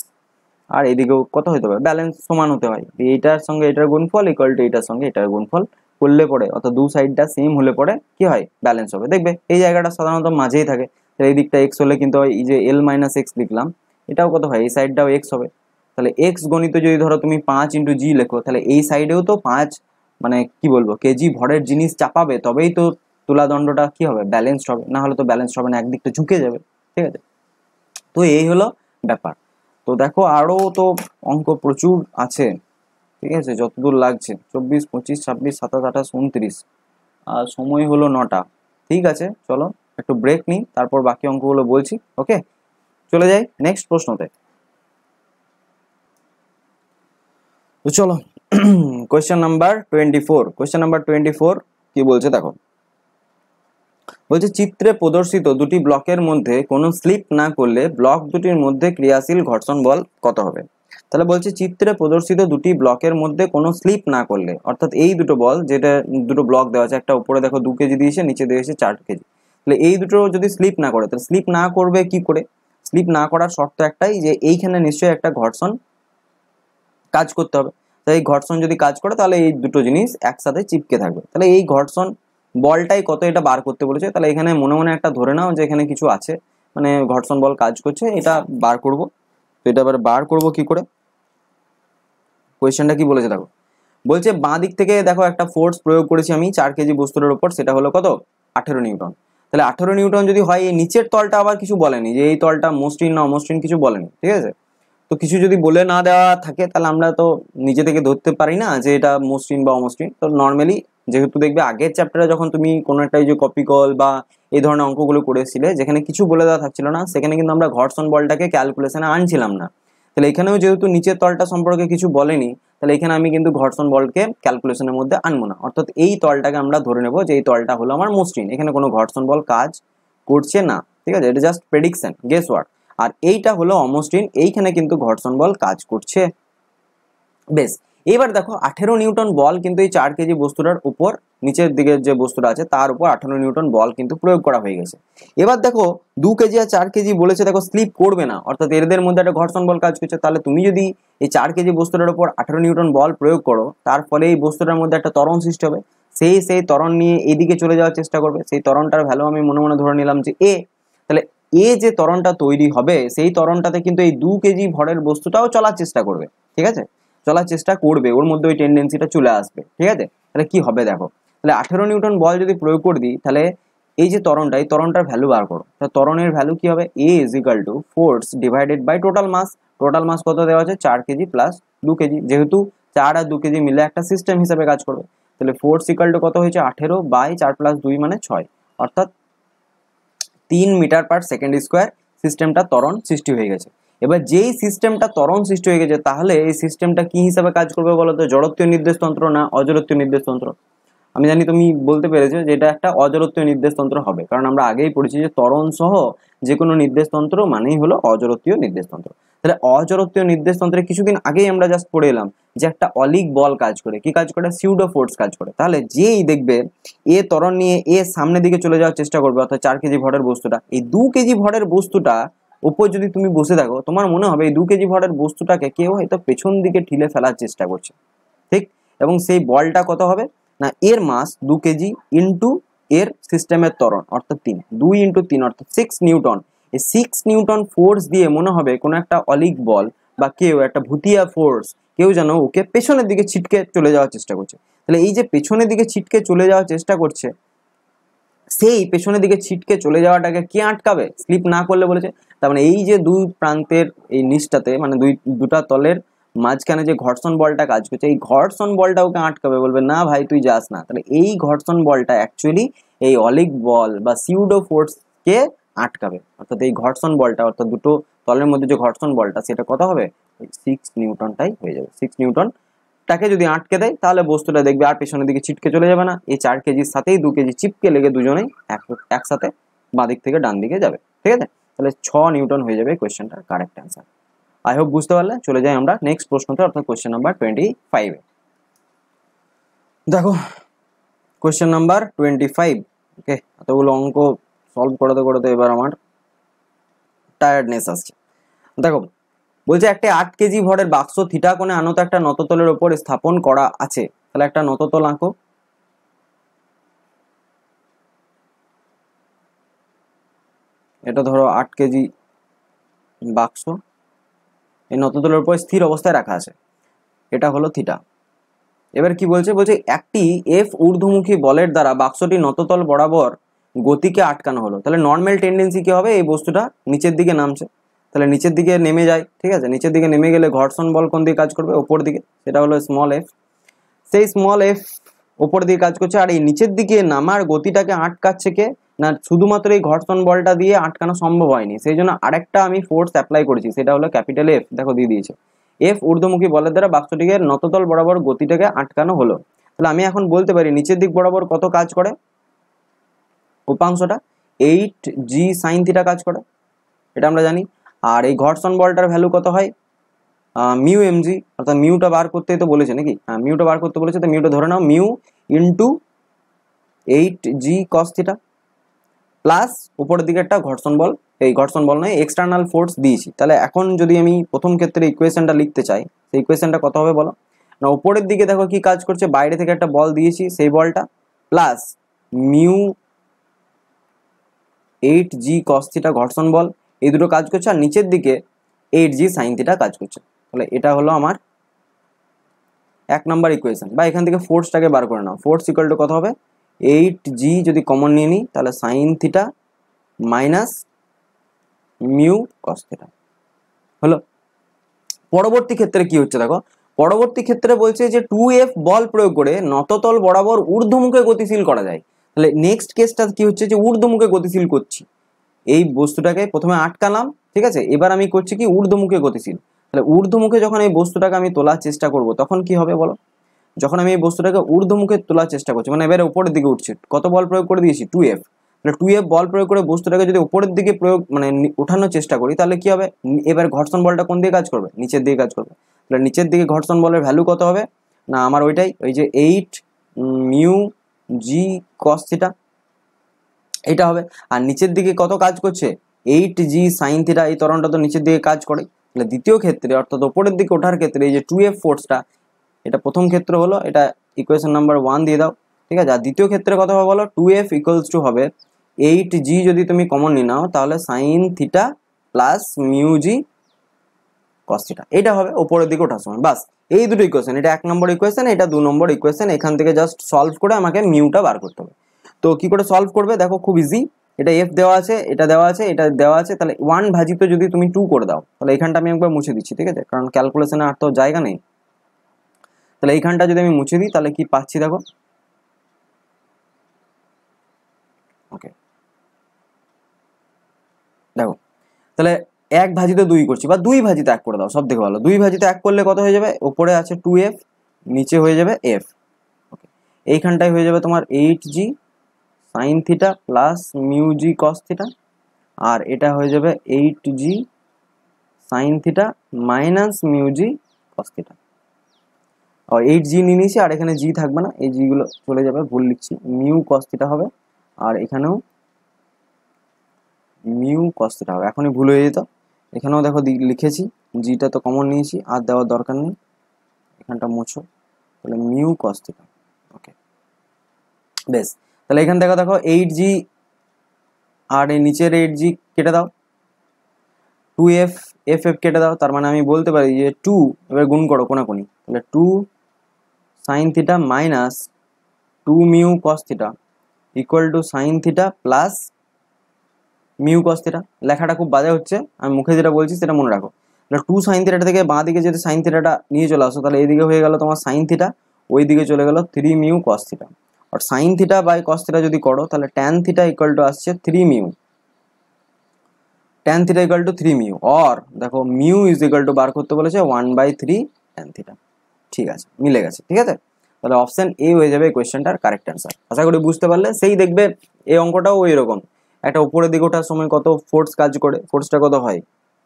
আর এদিকেও কত হতে পারে ব্যালেন্স সমান হতে হয় এইটার সঙ্গে এটার গুণফল ইকুয়াল টু এটার সঙ্গে এটার গুণফল করলে পরে অর্থাৎ দু সাইডটা সেম হলে পরে কি হয় ব্যালেন্স হবে দেখবে এই জায়গাটা সাধারণত মাঝেই থাকে তাহলে এই দিকটা এক্স হলে কিন্তু এই যে এল মাইনাস এক্স লিখলাম এটাও কত হয় এই সাইডটাও এক্স হবে তাহলে এক্স গণিত যদি ধরো তুমি পাঁচ ইন্টু জি লেখো তাহলে এই সাইডেও তো পাঁচ মানে কি বলবো কেজি ভরের জিনিস চাপাবে তবেই তো তুলাদণ্ডটা কি হবে ব্যালেন্সড হবে না হলে তো ব্যালেন্সড হবে না একদিকটা ঝুঁকে যাবে ঠিক আছে তো এই হলো ব্যাপার তো দেখো আরও তো অঙ্ক প্রচুর আছে ঠিক আছে যতদূর লাগছে চব্বিশ পঁচিশ ছাব্বিশ সাতাশ আঠাশ উনত্রিশ আর সময় হলো নটা ঠিক আছে চলো একটু ব্রেক নিই তারপর বাকি অঙ্কগুলো বলছি ওকে চলে যাই নেক্সট প্রশ্নতে তো চলো question number twenty four question number twenty four কী বলছে দেখো বলছে চিত্রে প্রদর্শিত দুটি ব্লকের মধ্যে কোনো স্লিপ না করলে ব্লক দুটির মধ্যে ক্রিয়াশীল ঘর্ষণ বল কত হবে তাহলে বলছে চিত্রে প্রদর্শিত দুটি ব্লকের মধ্যে কোনো স্লিপ না করলে অর্থাৎ এই দুটো বল যেটা দুটো ব্লক দেওয়া আছে একটা উপরে দেখো দু কেজি দিয়েছে নিচে দিয়েছে চার কেজি তাহলে এই দুটো যদি স্লিপ না করে তাহলে স্লিপ না করবে কি করে স্লিপ না করার শর্ত একটাই যে এইখানে নিশ্চয়ই একটা ঘর্ষণ কাজ করতে হবে তাই এই ঘর্ষণ যদি কাজ করে তাহলে এই দুটো জিনিস একসাথে চিপকে থাকবে তাহলে এই ঘর্ষণ বলটাই কত এটা বার করতে বলেছে তাহলে এখানে মনে মনে একটা ধরে নাও যে এখানে কিছু আছে মানে ঘর্ষণ বল কাজ করছে এটা বার করব তো এটা এবার বার করব কি করে কোয়েশ্চেনটা কি বলেছে দেখো বলছে বাঁ দিক থেকে দেখো একটা ফোর্স প্রয়োগ করেছি আমি চার কেজি বস্তুটার উপর সেটা হলো কত আঠেরো নিউটন তাহলে আঠেরো নিউটন যদি হয় এই নিচের তলটা আবার কিছু বলেনি যে এই তলটা মসৃণ না অমসৃণ কিছু বলেনি ঠিক আছে তো কিছু যদি বলে না দেওয়া থাকে তাহলে আমরা তো নিজে থেকে ধরতে পারি না যে এটা মসৃণ বা অমসৃণ তো নর্মালি যেহেতু দেখবে আগের চ্যাপ্টারে যখন তুমি কোনো একটা যে কপি কল বা এই ধরনের অঙ্কগুলো করেছিলে যেখানে কিছু বলে দেওয়া থাকছিল না সেখানে কিন্তু আমরা ঘর্ষণ বলটাকে ক্যালকুলেশনে আনছিলাম না তাহলে এখানেও যেহেতু নিচের তলটা সম্পর্কে কিছু বলেনি তাহলে এখানে আমি কিন্তু ঘর্ষণ বলকে ক্যালকুলেশনের মধ্যে আনবো না অর্থাৎ এই তলটাকে আমরা ধরে নেব যে এই তলটা হলো আমার মসৃণ এখানে কোনো ঘর্ষণ বল কাজ করছে না ঠিক আছে এটা জাস্ট প্রেডিকশন গেস ওয়ার্ড আর এইটা হলো অমসৃণ এইখানে কিন্তু ঘর্ষণ বল কাজ করছে বেশ এবার দেখো আঠেরো নিউটন বল কিন্তু এই চার কেজি বস্তুটার উপর নিচের দিকে যে বস্তুটা আছে তার উপর আঠেরো নিউটন বল কিন্তু প্রয়োগ করা হয়ে গেছে এবার দেখো দু কেজি আর চার কেজি বলেছে দেখো স্লিপ করবে না অর্থাৎ এদের মধ্যে একটা ঘর্ষণ বল কাজ করছে তাহলে তুমি যদি এই চার কেজি বস্তুটার উপর আঠেরো নিউটন বল প্রয়োগ করো তার ফলে এই বস্তুটার মধ্যে একটা তরণ সৃষ্টি হবে সেই সেই তরণ নিয়ে এদিকে চলে যাওয়ার চেষ্টা করবে সেই তরণটার ভ্যালু আমি মনে মনে ধরে নিলাম যে এ তাহলে এ যে তরণটা তৈরি হবে সেই তরণটাতে কিন্তু এই দু কেজি ভরের বস্তুটাও চলার চেষ্টা করবে ঠিক আছে চলার চেষ্টা করবে ওর মধ্যে ওই টেন্ডেন্সিটা চলে আসবে ঠিক আছে তাহলে কি হবে দেখো তাহলে আঠেরো নিউটন বল যদি প্রয়োগ করে দিই তাহলে এই যে তরণটা এই তরণটার ভ্যালু বার করো তাহলে তরণের ভ্যালু কি হবে A is equal to force divided by total mass total mass কত দেওয়া আছে চার কেজি প্লাস দু কেজি যেহেতু চার আর দু কেজি মিলে একটা সিস্টেম হিসাবে কাজ করবে তাহলে ফোর্স ইকাল টু কত হয়েছে আঠেরো বাই চার প্লাস দুই মানে ছয় অর্থাৎ তিন মিটার পার সেকেন্ড স্কোয়ার সিস্টেমটা তরণ সৃষ্টি হয়ে গেছে এবার যেই সিস্টেমটা তরণ সৃষ্টি হয়ে গেছে তাহলে এই সিস্টেমটা কি হিসাবে কাজ করবে বলো তো জড়ত্বীয় নির্দেশতন্ত্র না অজরত্বীয় নির্দেশতন্ত্র আমি জানি তুমি বলতে পেরেছো যে এটা একটা অজরত্বীয় নির্দেশতন্ত্র হবে কারণ আমরা আগেই পড়েছি যে তরণ সহ যে কোনো নির্দেশতন্ত্র মানেই হলো অজরত্বীয় নির্দেশতন্ত্র তাহলে অজরত্বীয় নির্দেশতন্ত্রে কিছুদিন আগেই আমরা জাস্ট পড়ে এলাম যে একটা অলিক বল কাজ করে কি কাজ করে সিউডো ফোর্স কাজ করে তাহলে যেই দেখবে এ তরণ নিয়ে এ সামনের দিকে চলে যাওয়ার চেষ্টা করবে অর্থাৎ চার কেজি ভরের বস্তুটা এই দু কেজি ভরের বস্তুটা উপর যদি তুমি বসে থাকো তোমার মনে হবে এই দু কেজি ভরের বস্তুটাকে কেউ হয়তো পেছন দিকে ঠিলে ফেলার চেষ্টা করছে ঠিক এবং সেই বলটা কত হবে না এর মাস দু কেজি ইন্টু এর সিস্টেমের ত্বরণ অর্থাৎ তিন দুই ইন্টু তিন অর্থাৎ সিক্স নিউটন এই সিক্স নিউটন ফোর্স দিয়ে মনে হবে কোনো একটা অলিক বল বা কেউ একটা ভুতিয়া ফোর্স কেউ যেন ওকে পেছনের দিকে ছিটকে চলে যাওয়ার চেষ্টা করছে তাহলে এই যে পেছনের দিকে ছিটকে চলে যাওয়ার চেষ্টা করছে সেই পেছনের দিকে ছিটকে চলে যাওয়াটাকে কে আটকাবে স্লিপ না করলে বলেছে তার মানে এই যে দুই প্রান্তের এই নিচটাতে মানে দুই দুটা তলের মাঝখানে যে ঘর্ষণ বলটা কাজ করছে এই ঘর্ষণ বলটা ওকে আটকাবে বলবে না ভাই তুই যাস না তাহলে এই ঘর্ষণ বলটা অ্যাকচুয়ালি এই অলিক বল বা সিউডো ফোর্সকে আটকাবে অর্থাৎ এই ঘর্ষণ বলটা অর্থাৎ দুটো তলের মধ্যে যে ঘর্ষণ বলটা সেটা কত হবে সিক্স নিউটনটাই হয়ে যাবে সিক্স নিউটন তাকে যদি আটকে দেয় তাহলে বস্তুটা দেখবে আর পেছনের দিকে ছিটকে চলে যাবে না এই চার কেজির সাথেই দু কেজি চিপকে লেগে দুজনেই এক একসাথে বাঁ দিক থেকে ডান দিকে যাবে ঠিক আছে তাহলে ছ নিউটন হয়ে যাবে কোয়েশ্চেনটা কারেক্ট অ্যান্সার আই হোপ বুঝতে পারলে চলে যাই আমরা নেক্সট প্রশ্নতে অর্থাৎ কোয়েশ্চেন নাম্বার টোয়েন্টি ফাইভে দেখো question number twenty five okay এতগুলো অঙ্ক সলভ করাতে করাতে এবার আমার টায়ার্ডনেস আসছে দেখো বলছে একটা আট কেজি ভরের বাক্স থিটা কোণে আনত একটা নততলের ওপর স্থাপন করা আছে তাহলে একটা নততল আঁকো এটা ধরো আট কেজি বাক্স এই নতদলের উপর স্থির অবস্থায় রাখা আছে এটা হলো থিটা এবার কি বলছে বলছে একটি এফ ঊর্ধ্বমুখী বলের দ্বারা বাক্সটি নততল বরাবর গতিকে আটকানো হলো তাহলে নর্মাল টেন্ডেন্সি কী হবে এই বস্তুটা নিচের দিকে নামছে তাহলে নিচের দিকে নেমে যায় ঠিক আছে নিচের দিকে নেমে গেলে ঘর্ষণ বল কোন দিকে কাজ করবে ওপর দিকে সেটা হলো স্মল এফ সেই স্মল এফ ওপর দিকে কাজ করছে আর এই নিচের দিকে নামার গতিটাকে আটকাচ্ছে কে না শুধুমাত্র এই ঘর্ষণ বলটা দিয়ে আটকানো সম্ভব হয়নি সেই জন্য আরেকটা আমি ফোর্স অ্যাপ্লাই করেছি সেটা হলো ক্যাপিটাল এফ দেখো দিয়ে দিয়েছে এফ ঊর্ধ্বমুখী বলের দ্বারা বাক্সটিকে নততল বরাবর গতিটাকে আটকানো হলো তাহলে আমি এখন বলতে পারি নিচের দিক বরাবর কত কাজ করে উপাংশটা এইট জি সাইন থিটা কাজ করে এটা আমরা জানি আর এই ঘর্ষণ বলটার ভ্যালু কত হয় মিউ এমজি অর্থাৎ মিউটা বার করতেই তো বলেছে নাকি হ্যাঁ মিউটা বার করতে বলেছে তো মিউটা ধরে নাও mu into eight G cos theta plus উপরের দিকে একটা ঘর্ষণ বল এই ঘর্ষণ বল নয় এক্সটার্নাল ফোর্স দিয়েছি তাহলে এখন যদি আমি প্রথম ক্ষেত্রে ইকুয়েশনটা লিখতে চাই সেই ইকুয়েশনটা কত হবে বলো না উপরের দিকে দেখো কি কাজ করছে বাইরে থেকে একটা বল দিয়েছি সেই বলটা plus mu eight G cos theta ঘর্ষণ বল এই দুটো কাজ করছে আর নিচের দিকে এইট জি সাইন কাজ করছে তাহলে এটা হলো আমার এক নম্বর ইকুয়েশন বা এখান থেকে ফোর্সটাকে বার করে নাও ফোর্স ইকুয়াল টু কত হবে এইট জি যদি কমন নিয়ে নিই তাহলে sine theta minus mu cos হলো পরবর্তী ক্ষেত্রে কি হচ্ছে দেখো পরবর্তী ক্ষেত্রে বলছে যে টু এফ বল প্রয়োগ করে নততল বরাবর ঊর্ধ্বমুখে গতিশীল করা যায় তাহলে নেক্সট কেসটা কি হচ্ছে যে ঊর্ধ্বমুখে গতিশীল করছি এই বস্তুটাকে প্রথমে আটকালাম ঠিক আছে এবার আমি করছি কি ঊর্ধ্বমুখে গতিশীল তাহলে ঊর্ধ্বমুখে যখন এই বস্তুটাকে আমি তোলার চেষ্টা করব তখন কি হবে বলো যখন আমি এই বস্তুটাকে ঊর্ধ্বমুখে তোলার চেষ্টা করছি মানে এবারে উপরের দিকে উঠছে কত বল প্রয়োগ করে দিয়েছি টু এফ তাহলে টু এফ বল প্রয়োগ করে বস্তুটাকে যদি উপরের দিকে প্রয়োগ মানে ওঠানোর চেষ্টা করি তাহলে কি হবে এবার ঘর্ষণ বলটা কোন দিকে কাজ করবে নিচের দিকে কাজ করবে তাহলে নিচের দিকে ঘর্ষণ বলের ভ্যালু কত হবে না আমার ওইটাই ওই যে এইট মিউ জি কস এটা হবে আর নিচের দিকে কত কাজ করছে এইট জি সাইন থিটা এই তরণটা তো নিচের দিকে কাজ করে তাহলে দ্বিতীয় ক্ষেত্রে অর্থাৎ ওপরের দিকে ওঠার ক্ষেত্রে এই যে টু এফ ফোর্সটা এটা প্রথম ক্ষেত্র হলো এটা ইকুয়েশন নাম্বার ওয়ান দিয়ে দাও ঠিক আছে আর দ্বিতীয় ক্ষেত্রে কথা বলো টু এফ ইকুয়ালস টু হবে এইট জি যদি তুমি কমন নিয়ে নাও তাহলে sine theta plus mu G cos theta এটা হবে ওপরের দিকে ওঠার সময় বাস এই দুটো ইকুয়েশন এটা এক নম্বর ইকুয়েশন এটা দু নম্বর ইকুয়েশন এখান থেকে জাস্ট সলভ করে আমাকে মিউটা বার করতে হবে তো কি করে সলভ করবে দেখো খুব ইজি এটা এফ দেওয়া আছে এটা দেওয়া আছে এটা দেওয়া আছে তাহলে ওয়ান ভাজিত যদি তুমি টু করে দাও তাহলে এখানটা আমি একবার মুছে দিচ্ছি ঠিক আছে কারণ ক্যালকুলেশনে আর তো জায়গা নেই তাহলে এইখানটা যদি আমি মুছে দিই তাহলে কি পাচ্ছি দেখো ওকে দেখো তাহলে এক ভাজিতে দুই করছি বা দুই ভাজিতে এক করে দাও সব থেকে ভালো দুই ভাজিতে এক করলে কত হয়ে যাবে ওপরে আছে টু এফ নিচে হয়ে যাবে এফ ওকে এইখানটায় হয়ে যাবে তোমার eight G sine theta plus mu জি কস থিটা আর এটা হয়ে যাবে eight G sine theta minus mu জি কস থিটা এইট জি নিয়ে নিয়েছি আর এখানে জি থাকবে না এই জিগুলো চলে যাবে ভুল লিখছি মিউ কস্তিটা হবে আর এখানেও মিউ কস্তিটা হবে এখনই ভুল হয়ে যেত এখানেও দেখো লিখেছি জিটা তো কমন নিয়েছি আর দেওয়ার দরকার নেই এখানটা মোছো তাহলে মিউ কস্তিটা ওকে বেশ তাহলে এখান থেকে দেখো এইট জি আর এই নিচের এইট জি কেটে দাও টু এফ এফ এফ কেটে দাও তার মানে আমি বলতে পারি যে টু এবার গুণ করো কোনাকুনি তাহলে two sine theta minus two mu cos theta equal to sine theta plus mu cos theta লেখাটা খুব বাজে হচ্ছে আমি মুখে যেটা বলছি সেটা মনে রাখো তাহলে টু সাইন থিটা থেকে বাঁ দিকে যদি সাইন থিটাটা নিয়ে চলে আসো তাহলে এইদিকে হয়ে গেল তোমার সাইন থিটা ওই দিকে চলে গেল থ্রি মিউ কস থিটা আর sine theta by cos theta যদি করো তাহলে ট্যান থিটা ইকুয়াল টু আসছে three mu tan theta equal to three mu or দেখো মিউ ইজ ইকুয়াল টু বার করতে বলেছে one by three tan theta ঠিক আছে মিলে গেছে ঠিক আছে তাহলে অপশান এ হয়ে যাবে এই কোয়েশ্চেনটার কারেক্ট অ্যান্সার আশা করি বুঝতে পারলে সেই দেখবে এই অঙ্কটাও ওই রকম একটা উপরের দিকে ওঠার সময় কত ফোর্স কাজ করে ফোর্সটা কত হয়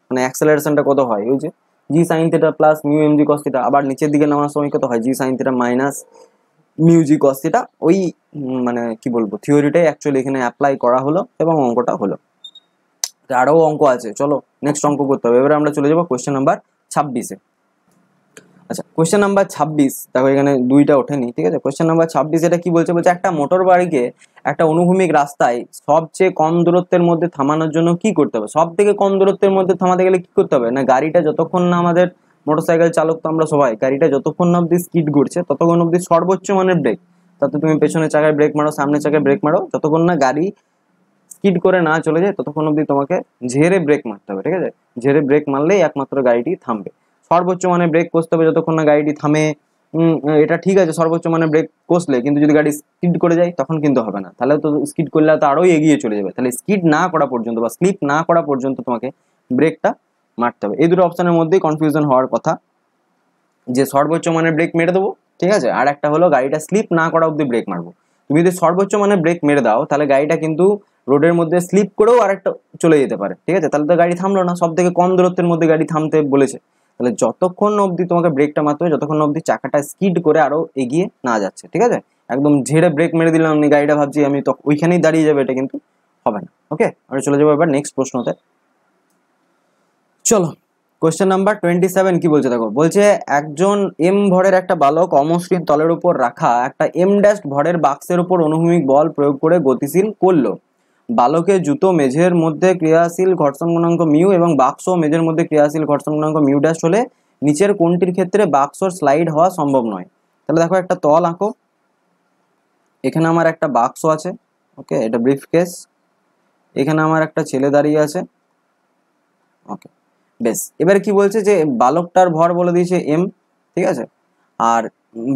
মানে অ্যাক্সেলারেশনটা কত হয় ওই যে জি sine theta plus mu M G cos theta আবার নিচের দিকে নামার সময় কত হয় G sine theta minus mu জি কস থিটা ওই মানে কি বলবো থিওরিটাই অ্যাকচুয়ালি এখানে অ্যাপ্লাই করা হলো এবং অঙ্কটা হলো আরও অঙ্ক আছে চলো নেক্সট অঙ্ক করতে হবে এবারে আমরা চলে যাবো কোয়েশ্চেন নাম্বার ছাব্বিশে আচ্ছা কোয়েশ্চেন নাম্বার ছাব্বিশ দেখো এখানে দুইটা ওঠেনি ঠিক আছে কোয়েশ্চেন নাম্বার ছাব্বিশ এটা কি বলছে বলছে একটা মোটর বাড়িকে একটা অনুভূমিক রাস্তায় সবচেয়ে কম দূরত্বের মধ্যে থামানোর জন্য কি করতে হবে সব থেকে কম দূরত্বের মধ্যে থামাতে গেলে কি করতে হবে না গাড়িটা যতক্ষণ না আমাদের মোটরসাইকেল চালক তো আমরা সবাই গাড়িটা যতক্ষণ না অব্দি স্কিড ঘুরছে ততক্ষণ অব্দি সর্বোচ্চ মানের ব্রেক তাতে তুমি পেছনে চাকায় ব্রেক মারো সামনে চাকায় ব্রেক মারো যতক্ষণ না গাড়ি স্কিড করে না চলে যায় ততক্ষণ অব্দি তোমাকে ঝেড়ে ব্রেক মারতে হবে ঠিক আছে ঝেড়ে ব্রেক মারলেই একমাত্র গাড়িটি থামবে সর্বোচ্চ মানে ব্রেক কষতে হবে যতক্ষণ না গাড়িটি থামে এটা ঠিক আছে সর্বোচ্চ মানে ব্রেক কষলে কিন্তু যদি গাড়ি স্কিড করে যায় তখন কিন্তু হবে না তাহলে তো স্কিড করলে তো আরোই এগিয়ে চলে যাবে তাহলে স্কিড না করা পর্যন্ত বা স্লিপ না করা পর্যন্ত তোমাকে ব্রেকটা মারতে হবে এই দুটো অপশানের মধ্যেই কনফিউশন হওয়ার কথা যে সর্বোচ্চ মানের ব্রেক মেরে দেবো ঠিক আছে আর একটা হলো গাড়িটা স্লিপ না করা অব্দি ব্রেক মারবো তুমি যদি সর্বোচ্চ মানে ব্রেক মেরে দাও তাহলে গাড়িটা কিন্তু রোডের মধ্যে স্লিপ করেও আরেকটা চলে যেতে পারে ঠিক আছে তাহলে তো গাড়ি থামলো না সব থেকে কম দূরত্বের মধ্যে গাড়ি থামতে বলেছে তাহলে যতক্ষণ অবধি তোমাকে ব্রেকটা মারতে হবে যতক্ষণ অবধি চাকাটা স্কিড করে আরও এগিয়ে না যাচ্ছে ঠিক আছে একদম ঝেড়ে ব্রেক মেরে দিলাম আমি গাড়িটা ভাবছি আমি তো ওইখানেই দাঁড়িয়ে যাবে এটা কিন্তু হবে না ওকে আমরা চলে যাবো এবার নেক্সট প্রশ্নতে চলো কোয়েশ্চেন নাম্বার টোয়েন্টি সেভেন কি বলছে দেখো বলছে একজন এম ভরের একটা বালক অমসৃণ তলের উপর রাখা একটা এম ড্যাশ ভরের বাক্সের উপর অনুভূমিক বল প্রয়োগ করে গতিশীল করলো বালকে জুতো মেঝের মধ্যে ক্রিয়াশীল ঘর্ষণ গুণাঙ্ক মিউ এবং বাক্স মেঝের মধ্যে ক্রিয়াশীল ঘর্ষণ গুণাঙ্ক মিউ ড্যাশ হলে নিচের কোনটির ক্ষেত্রে বাক্সর স্লাইড হওয়া সম্ভব নয় তাহলে দেখো একটা তল আঁকো এখানে আমার একটা বাক্স আছে ওকে এটা ব্রিফ কেস এখানে আমার একটা ছেলে দাঁড়িয়ে আছে ওকে বেশ এবার কি বলছে যে বালকটার ভর বলে দিয়েছে এম ঠিক আছে আর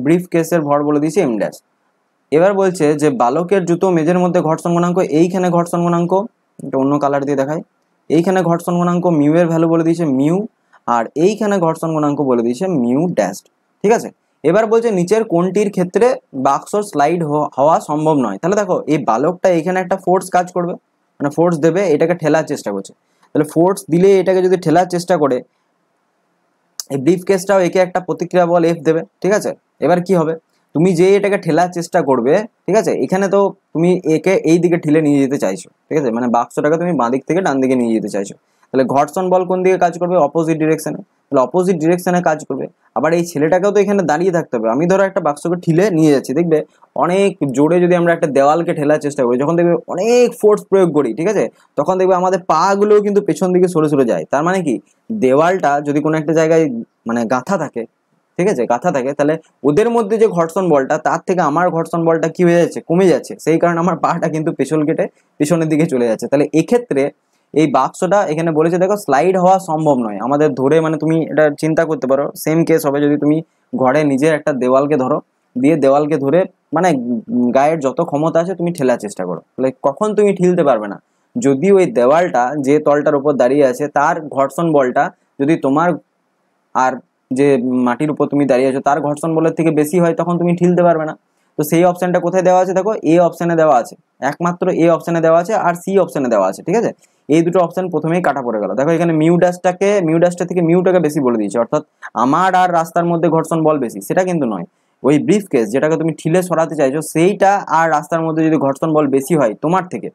ব্রিফ কেসের ভর বলে দিয়েছে এম ড্যাশ এবার বলছে যে বালকের জুতো মেজের মধ্যে ঘট গুণাঙ্ক এইখানে ঘট গুণাঙ্ক এটা অন্য কালার দিয়ে দেখায় এইখানে ঘর্ষণ গুণাঙ্ক মিউ এর ভ্যালু বলে দিয়েছে মিউ আর এইখানে ঘট গুণাঙ্ক বলে দিয়েছে মিউ ড্যাস্ট ঠিক আছে এবার বলছে নিচের কোনটির ক্ষেত্রে বাক্স স্লাইড হওয়া সম্ভব নয় তাহলে দেখো এই বালকটা এখানে একটা ফোর্স কাজ করবে মানে ফোর্স দেবে এটাকে ঠেলার চেষ্টা করছে তাহলে ফোর্স দিলে এটাকে যদি ঠেলার চেষ্টা করে এই ব্রিফ কেসটাও একে একটা প্রতিক্রিয়া বল এফ দেবে ঠিক আছে এবার কি হবে তুমি যে এটাকে ঠেলার চেষ্টা করবে ঠিক আছে এখানে তো তুমি একে এই দিকে ঠেলে নিয়ে যেতে চাইছো ঠিক আছে মানে বাক্সটাকে তুমি বাঁ দিক থেকে ডান দিকে নিয়ে যেতে চাইছো তাহলে ঘর্ষণ বল কোন দিকে কাজ করবে অপোজিট ডিরেকশনে তাহলে অপোজিট ডিরেকশনে কাজ করবে আবার এই ছেলেটাকেও তো এখানে দাঁড়িয়ে থাকতে হবে আমি ধরো একটা বাক্সকে ঠিলে নিয়ে যাচ্ছি দেখবে অনেক জোরে যদি আমরা একটা দেওয়ালকে ঠেলার চেষ্টা করি যখন দেখবে অনেক ফোর্স প্রয়োগ করি ঠিক আছে তখন দেখবে আমাদের পাগুলোও কিন্তু পেছন দিকে সরে সরে যায় তার মানে কি দেওয়ালটা যদি কোনো একটা জায়গায় মানে গাঁথা থাকে ঠিক আছে গাথা থাকে তাহলে ওদের মধ্যে যে ঘর্ষণ বলটা তার থেকে আমার ঘর্ষণ বলটা কি হয়ে যাচ্ছে কমে যাচ্ছে সেই কারণে আমার পাটা কিন্তু পেছন কেটে পেছনের দিকে চলে যাচ্ছে তাহলে এক্ষেত্রে এই বাক্সটা এখানে বলেছে দেখো স্লাইড হওয়া সম্ভব নয় আমাদের ধরে মানে তুমি এটা চিন্তা করতে পারো সেম কেস হবে যদি তুমি ঘরে নিজের একটা দেওয়ালকে ধরো দিয়ে দেওয়ালকে ধরে মানে গায়ের যত ক্ষমতা আছে তুমি ঠেলার চেষ্টা করো তাহলে কখন তুমি ঠেলতে পারবে না যদি ওই দেওয়ালটা যে তলটার উপর দাঁড়িয়ে আছে তার ঘর্ষণ বলটা যদি তোমার আর যে মাটির উপর তুমি দাঁড়িয়ে আছো তার ঘর্ষণ বলের থেকে বেশি হয় তখন তুমি ঠিলতে পারবে না তো সেই অপশানটা কোথায় দেওয়া আছে দেখো এ অপশানে দেওয়া আছে একমাত্র এ অপশানে দেওয়া আছে আর সি অপশানে দেওয়া আছে ঠিক আছে এই দুটো অপশান প্রথমেই কাটা পড়ে গেল দেখো এখানে মিউ ড্যাশটাকে মিউ ড্যাশটা থেকে মিউটাকে বেশি বলে দিয়েছে অর্থাৎ আমার আর রাস্তার মধ্যে ঘর্ষণ বল বেশি সেটা কিন্তু নয় ওই ব্রিফ কেস যেটাকে তুমি ঠিলে সরাতে চাইছো সেইটা আর রাস্তার মধ্যে যদি ঘর্ষণ বল বেশি হয় তোমার থেকে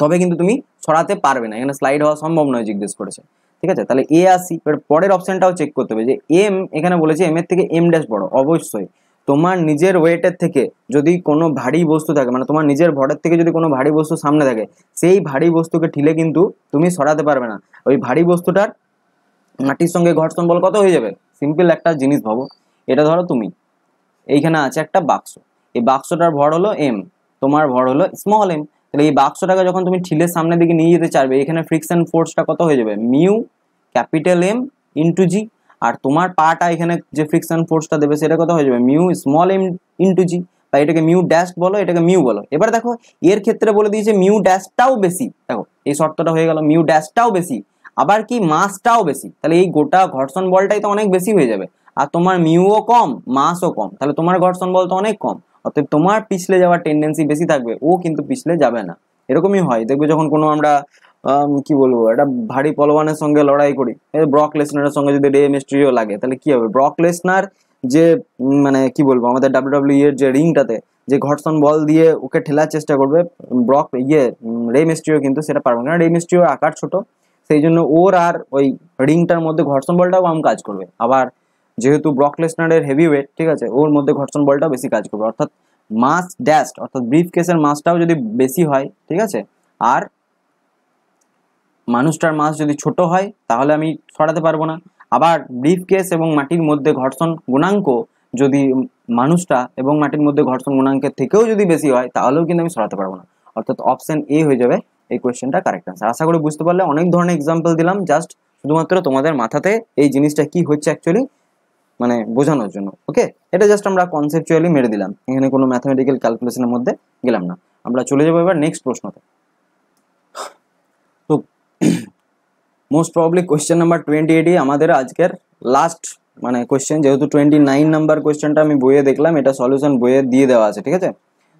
তবে কিন্তু তুমি সরাতে পারবে না এখানে স্লাইড হওয়া সম্ভব নয় জিজ্ঞেস করেছে ঠিক আছে তাহলে এ আসি এবার পরের অপশানটাও চেক করতে হবে যে এম এখানে বলেছে এম এর থেকে এম ড্যাশ বড় অবশ্যই তোমার নিজের ওয়েটের থেকে যদি কোনো ভারী বস্তু থাকে মানে তোমার নিজের ভরের থেকে যদি কোনো ভারী বস্তু সামনে থাকে সেই ভারী বস্তুকে ঠিলে কিন্তু তুমি সরাতে পারবে না ওই ভারী বস্তুটার মাটির সঙ্গে ঘর্ষণ বল কত হয়ে যাবে সিম্পল একটা জিনিস ভাবো এটা ধরো তুমি এইখানে আছে একটা বাক্স এই বাক্সটার ভর হলো এম তোমার ভর হলো স্মল এম তাহলে এই বাক্সটাকে যখন তুমি ঠিলের সামনের দিকে নিয়ে যেতে চাইবে এখানে ফ্রিকশন ফোর্সটা কত হয়ে যাবে mu capital M into G আর তোমার পাটা এখানে যে ফ্রিকশন ফোর্সটা দেবে সেটা কত হয়ে যাবে mu small M into G বা এটাকে মিউ ড্যাশ বলো এটাকে মিউ বলো এবার দেখো এর ক্ষেত্রে বলে দিয়েছে মিউ ড্যাশটাও বেশি দেখো এই শর্তটা হয়ে গেল মিউ ড্যাশটাও বেশি আবার কি মাসটাও বেশি তাহলে এই গোটা ঘর্ষণ বলটাই তো অনেক বেশি হয়ে যাবে আর তোমার মিউও কম মাসও কম তাহলে তোমার ঘর্ষণ বল তো অনেক কম অতএব তোমার পিছলে যাওয়ার টেন্ডেন্সি বেশি থাকবে ও কিন্তু পিছলে যাবে না এরকমই হয় দেখবে যখন কোনো আমরা কি বলবো একটা ভারী পলওয়ানের সঙ্গে লড়াই করি ব্রক লেসনারের সঙ্গে যদি ডে মিস্ট্রিও লাগে তাহলে কি হবে ব্রক লেসনার যে মানে কি বলবো আমাদের ডাব্লিউডাব্লিউ e এর যে রিংটাতে যে ঘর্ষণ বল দিয়ে ওকে ঠেলার চেষ্টা করবে ব্রক ইয়ে রে মিস্ট্রিও কিন্তু সেটা পারবে না রে মিস্ট্রিও আকার ছোট সেই জন্য ওর আর ওই রিংটার মধ্যে ঘর্ষণ বলটাও আম কাজ করবে আবার যেহেতু ব্রক লেসনারের হেভি ওয়েট ঠিক আছে ওর মধ্যে ঘর্ষণ বলটা বেশি কাজ করবে অর্থাৎ মাস ড্যাস্ট অর্থাৎ ব্রিফ কেসের মাসটাও যদি বেশি হয় ঠিক আছে আর মানুষটার মাস যদি ছোট হয় তাহলে আমি সরাতে পারবো না আবার ব্রিফ কেস এবং মাটির মধ্যে ঘর্ষণ গুণাঙ্ক যদি মানুষটা এবং মাটির মধ্যে ঘর্ষণ গুণাঙ্কের থেকেও যদি বেশি হয় তাহলেও কিন্তু আমি সরাতে পারবো না অর্থাৎ অপশন এ হয়ে যাবে এই কোয়েশ্চেনটা কারেক্ট আনসার আশা করি বুঝতে পারলে অনেক ধরনের এক্সাম্পল দিলাম জাস্ট শুধুমাত্র তোমাদের মাথাতে এই জিনিসটা কি হচ্ছে অ্যাকচুয়ালি মানে বোঝানোর জন্য ওকে এটা জাস্ট আমরা কনসেপচুয়ালি মেরে দিলাম এখানে কোনো ম্যাথামেটিক্যাল ক্যালকুলেশনের মধ্যে গেলাম না আমরা চলে যাবো এবার নেক্সট প্রশ্নতে তো most probably question number twenty eight আমাদের আজকের লাস্ট মানে কোয়েশ্চেন যেহেতু টোয়েন্টি নাইন নাম্বার কোয়েশ্চেনটা আমি বইয়ে দেখলাম এটা সলিউশন বইয়ে দিয়ে দেওয়া আছে ঠিক আছে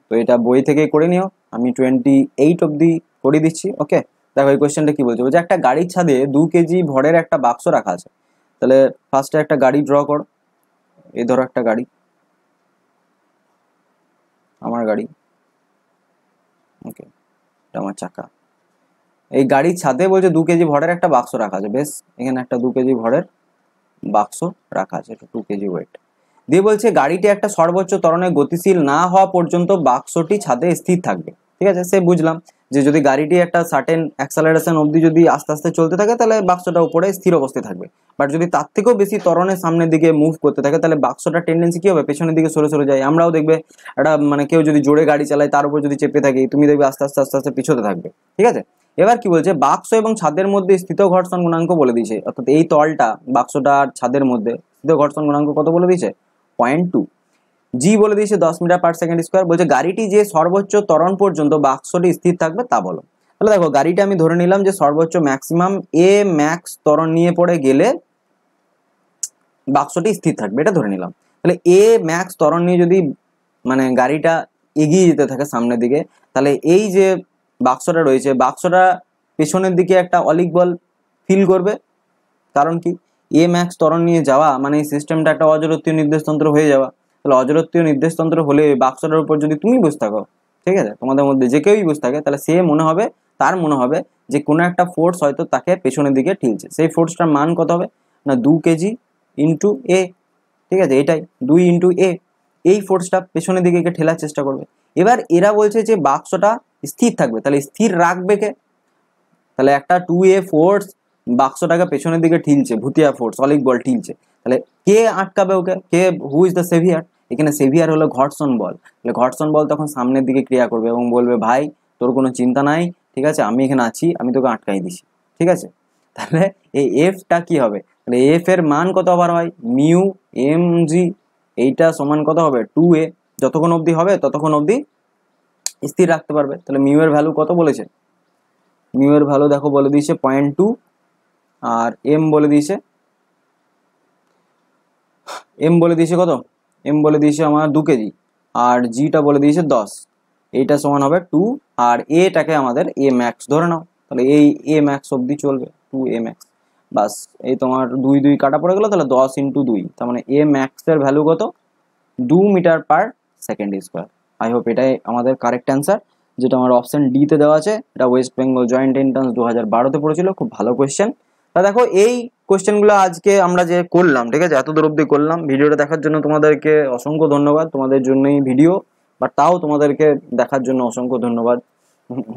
তো এটা বই থেকে করে নিও আমি টোয়েন্টি এইট অবধি করে দিচ্ছি ওকে দেখো এই কোয়েশ্চেনটা কি বলছে বলছে একটা গাড়ির ছাদে দু কেজি ভরের একটা বাক্স রাখা আছে তাহলে ফার্স্টে একটা গাড়ি ড্র কর এ ধরো একটা গাড়ি আমার গাড়ি ওকে এটা আমার চাকা এই গাড়ির ছাদে বলছে দু কেজি ভরের একটা বাক্স রাখা আছে বেশ এখানে একটা দু কেজি ভরের বাক্স রাখা আছে টু কেজি ওয়েট দিয়ে বলছে গাড়িটি একটা সর্বোচ্চ তরণে গতিশীল না হওয়া পর্যন্ত বাক্সটি ছাদে স্থির থাকবে ঠিক আছে সে বুঝলাম যে যদি গাড়িটি একটা সার্টেন অ্যাক্সেলারেশন অবধি যদি আস্তে আস্তে চলতে থাকে তাহলে বাক্সটা উপরে স্থির অবস্থায় থাকবে বাট যদি তার থেকেও বেশি তরণের সামনের দিকে মুভ করতে থাকে তাহলে বাক্সটা টেন্ডেন্সি কী হবে পেছনের দিকে সরে সরে যায় আমরাও দেখবে একটা মানে কেউ যদি জোরে গাড়ি চালায় তার উপর যদি চেপে থাকি তুমি দেখবে আস্তে আস্তে আস্তে আস্তে পিছোতে থাকবে ঠিক আছে এবার কি বলছে বাক্স এবং ছাদের মধ্যে স্থিত ঘর্ষণ গুণাঙ্ক বলে দিয়েছে অর্থাৎ এই তলটা বাক্সটা আর ছাদের মধ্যে স্থিত ঘর্ষণ গুণাঙ্ক কত বলে দিয়েছে পয়েন্ট টু জি বলে দিয়েছে দশ মিটার পার সেকেন্ড স্কোয়ার বলছে গাড়িটি যে সর্বোচ্চ ত্বরণ পর্যন্ত বাক্সটি স্থির থাকবে তা বলো তাহলে দেখো গাড়িটা আমি ধরে নিলাম যে সর্বোচ্চ ম্যাক্সিমাম এ ম্যাক্স তরণ নিয়ে পড়ে গেলে বাক্সটি স্থির থাকবে এটা ধরে নিলাম তাহলে এ ম্যাক্স ত্বরণ নিয়ে যদি মানে গাড়িটা এগিয়ে যেতে থাকে সামনের দিকে তাহলে এই যে বাক্সটা রয়েছে বাক্সটা পেছনের দিকে একটা অলিক বল ফিল করবে কারণ কি এ ম্যাক্স ত্বরণ নিয়ে যাওয়া মানে এই সিস্টেমটা একটা অজরত্বীয় নির্দেশতন্ত্র হয়ে যাওয়া তাহলে অজরত্বীয় নির্দেশতন্ত্র হলে বাক্সটার উপর যদি তুমি বসে থাকো ঠিক আছে তোমাদের মধ্যে যে কেউই বসে থাকে তাহলে সে মনে হবে তার মনে হবে যে কোনো একটা ফোর্স হয়তো তাকে পেছনের দিকে ঠিলছে সেই ফোর্সটার মান কত হবে না দু কেজি ইন্টু এ ঠিক আছে এটাই দুই ইন্টু এ এই ফোর্সটা পেছনের দিকে ঠেলার চেষ্টা করবে এবার এরা বলছে যে বাক্সটা স্থির থাকবে তাহলে স্থির রাখবে কে তাহলে একটা টু এ ফোর্স বাক্সটাকে পেছনের দিকে ঠিলছে ভুতিয়া ফোর্স অলিক বল ঠিলছে তাহলে কে আটকাবে ওকে কে হু ইজ দ্য সেভিয়ার এখানে সেভিয়ার হলো ঘটসন বল তাহলে ঘটসন বল তখন সামনের দিকে ক্রিয়া করবে এবং বলবে ভাই তোর কোনো চিন্তা নাই ঠিক আছে আমি এখানে আছি আমি তোকে আটকাই দিছি ঠিক আছে তাহলে এই এফটা কি হবে তাহলে এফ এর মান কত আবার হয় মিউ এম জি এইটা সমান কত হবে টু এ যতক্ষণ অবধি হবে ততক্ষণ অবধি স্থির রাখতে পারবে তাহলে মিউ এর ভ্যালু কত বলেছে মিউ এর ভ্যালু দেখো বলে দিয়েছে পয়েন্ট টু আর এম বলে দিয়েছে এম বলে দিয়েছে কত এম বলে দিয়েছে আমার দু কেজি আর জিটা বলে দিয়েছে দশ এইটা সমান হবে টু আর এটাকে আমাদের এ ম্যাক্স ধরে নাও তাহলে এই এ ম্যাক্স অবধি চলবে টু এ ম্যাক্স বাস এই তোমার দুই দুই কাটা পড়ে গেলো তাহলে দশ ইন্টু দুই তার মানে এ ম্যাক্সের ভ্যালু কত দু metre per second square I hope এটাই আমাদের কারেক্ট অ্যান্সার যেটা আমার অপশান ডিতে দেওয়া আছে এটা ওয়েস্ট বেঙ্গল জয়েন্ট এন্ট্রান্স দু হাজার বারোতে পড়েছিল খুব ভালো কোয়েশ্চেন তা দেখো এই কোয়েশ্চেনগুলো আজকে আমরা যে করলাম ঠিক আছে এত দূর অব্দি করলাম ভিডিওটা দেখার জন্য তোমাদেরকে অসংখ্য ধন্যবাদ তোমাদের জন্যই ভিডিও বা তাও তোমাদেরকে দেখার জন্য অসংখ্য ধন্যবাদ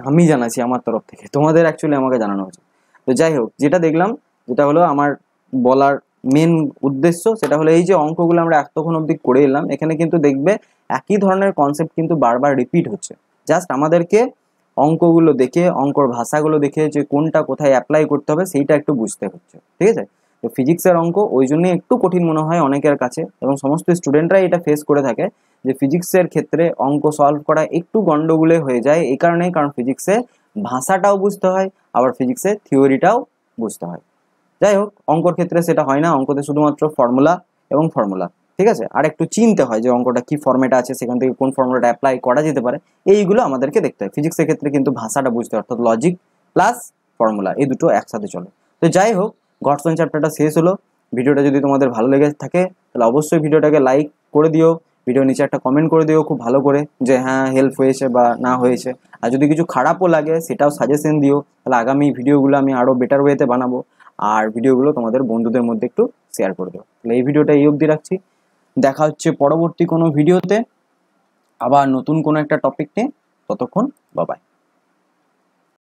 আমি জানাচ্ছি আমার তরফ থেকে তোমাদের অ্যাকচুয়ালি আমাকে জানানো হয়েছে তো যাই হোক যেটা দেখলাম যেটা হলো আমার বলার মেন উদ্দেশ্য সেটা হলো এই যে অঙ্কগুলো আমরা এতক্ষণ অব্দি করে এলাম এখানে কিন্তু দেখবে একই ধরনের কনসেপ্ট কিন্তু বারবার রিপিট হচ্ছে জাস্ট আমাদেরকে অঙ্কগুলো দেখে অঙ্কর ভাষাগুলো দেখে যে কোনটা কোথায় অ্যাপ্লাই করতে হবে সেইটা একটু বুঝতে হচ্ছে ঠিক আছে তো ফিজিক্সের অঙ্ক ওই জন্যই একটু কঠিন মনে হয় অনেকের কাছে এবং সমস্ত স্টুডেন্টরাই এটা ফেস করে থাকে যে ফিজিক্সের ক্ষেত্রে অঙ্ক সলভ করা একটু গন্ডগোলে হয়ে যায় এই কারণেই কারণ ফিজিক্সে ভাষাটাও বুঝতে হয় আবার ফিজিক্সের থিওরিটাও বুঝতে হয় যাই হোক অঙ্কর ক্ষেত্রে সেটা হয় না অঙ্কতে শুধুমাত্র ফর্মুলা এবং ফর্মুলা ঠিক আছে আর একটু চিনতে হয় যে অঙ্কটা কি ফর্মেট আছে সেখান থেকে কোন ফর্মুলাটা অ্যাপ্লাই করা যেতে পারে এইগুলো আমাদেরকে দেখতে হয় ফিজিক্সের ক্ষেত্রে কিন্তু ভাষাটা বুঝতে হয় অর্থাৎ লজিক প্লাস ফর্মুলা এই দুটো একসাথে চলে তো যাই হোক ঘটসন চ্যাপ্টারটা শেষ হলো ভিডিওটা যদি তোমাদের ভালো লেগে থাকে তাহলে অবশ্যই ভিডিওটাকে লাইক করে দিও ভিডিও নিচে একটা কমেন্ট করে দিও খুব ভালো করে যে হ্যাঁ হেল্প হয়েছে বা না হয়েছে আর যদি কিছু খারাপও লাগে সেটাও সাজেশন দিও তাহলে আগামী ভিডিওগুলো আমি আরও বেটার ওয়েতে বানাবো আর ভিডিওগুলো তোমাদের বন্ধুদের মধ্যে একটু শেয়ার করে দেবো তাহলে এই ভিডিওটা এই অবধি রাখছি দেখা হচ্ছে পরবর্তী কোনো ভিডিওতে আবার নতুন কোনো একটা টপিক নিয়ে ততক্ষণ বাবাই